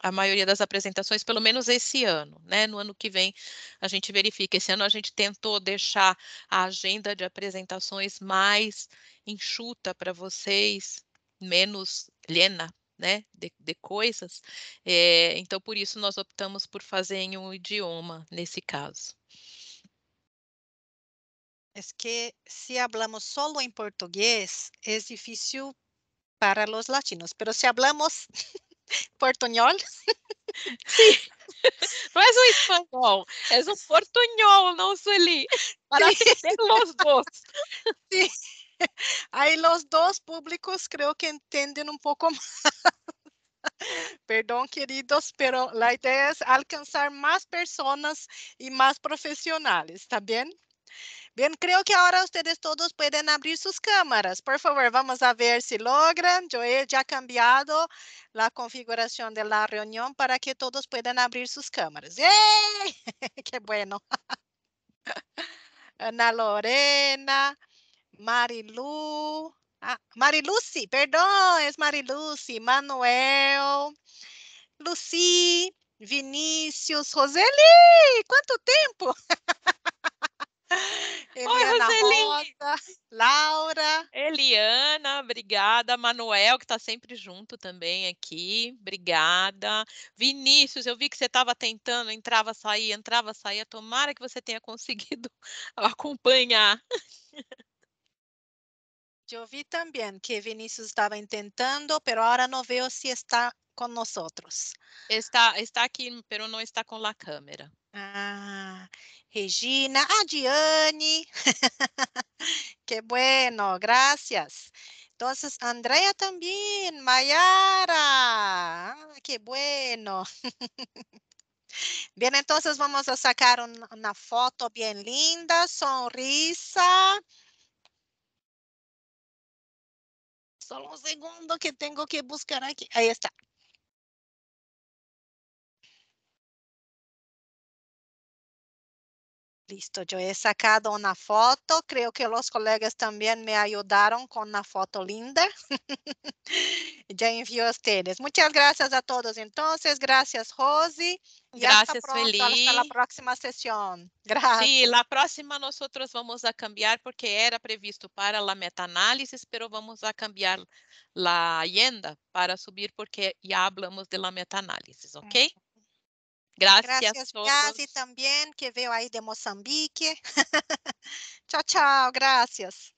a maioria das apresentações, pelo menos esse ano, né? No ano que vem a gente verifica. Esse ano a gente tentou deixar a agenda de apresentações mais enxuta para vocês, menos lena, né? De, de coisas. É, então, por isso nós optamos por fazer em um idioma nesse caso. Es que si hablamos solo em português é difícil para os latinos, mas si hablamos portunhol. Sim. Não é um espanhol, é um portunhol, não sueli. Para ter los dos. Sim. Aí os dois públicos creio que entendem um pouco mais. Perdão, queridos, pero a ideia é alcançar mais pessoas e mais profissionais, tá bem? Bem, creio que agora vocês todos podem abrir suas câmeras. Por favor, vamos a ver se logram. Yo he ya cambiado a configuração da reunião para que todos possam abrir suas câmeras. ¡Yay! que bueno! Ana Lorena, Marilu, ah, Mariluci, perdão, es é Mariluci, Manuel, Luci, Vinícius, Roseli, quanto tempo! Oi, Rosa, Laura. Eliana, obrigada. Manuel, que está sempre junto também aqui, obrigada. Vinícius, eu vi que você estava tentando, entrava, saía, entrava, saía. Tomara que você tenha conseguido acompanhar. Eu vi também que Vinícius estava tentando, mas agora não vejo se está com nós. Está, está aqui, mas não está com a câmera. Ah, Regina, a Diane. que bueno, gracias. Entonces, Andrea también, Mayara. Ah, que bueno. Bien, entonces vamos a sacar un, una foto bien linda, sonrisa. Solo un segundo que tengo que buscar aquí. Ahí está. Listo, yo he sacado una foto. Creo que los colegas también me ayudaron con una foto linda. ya envío a ustedes. Muchas gracias a todos. Entonces, gracias, Rosy. Y gracias, hasta Feliz. Hasta la próxima sesión. Gracias. Sí, la próxima nosotros vamos a cambiar porque era previsto para la metaanálisis, pero vamos a cambiar la agenda para subir porque ya hablamos de la metaanálisis, ¿ok? Uh -huh. Gracias, Gracias a Y que veo ahí de Mozambique. Chao, chao, gracias.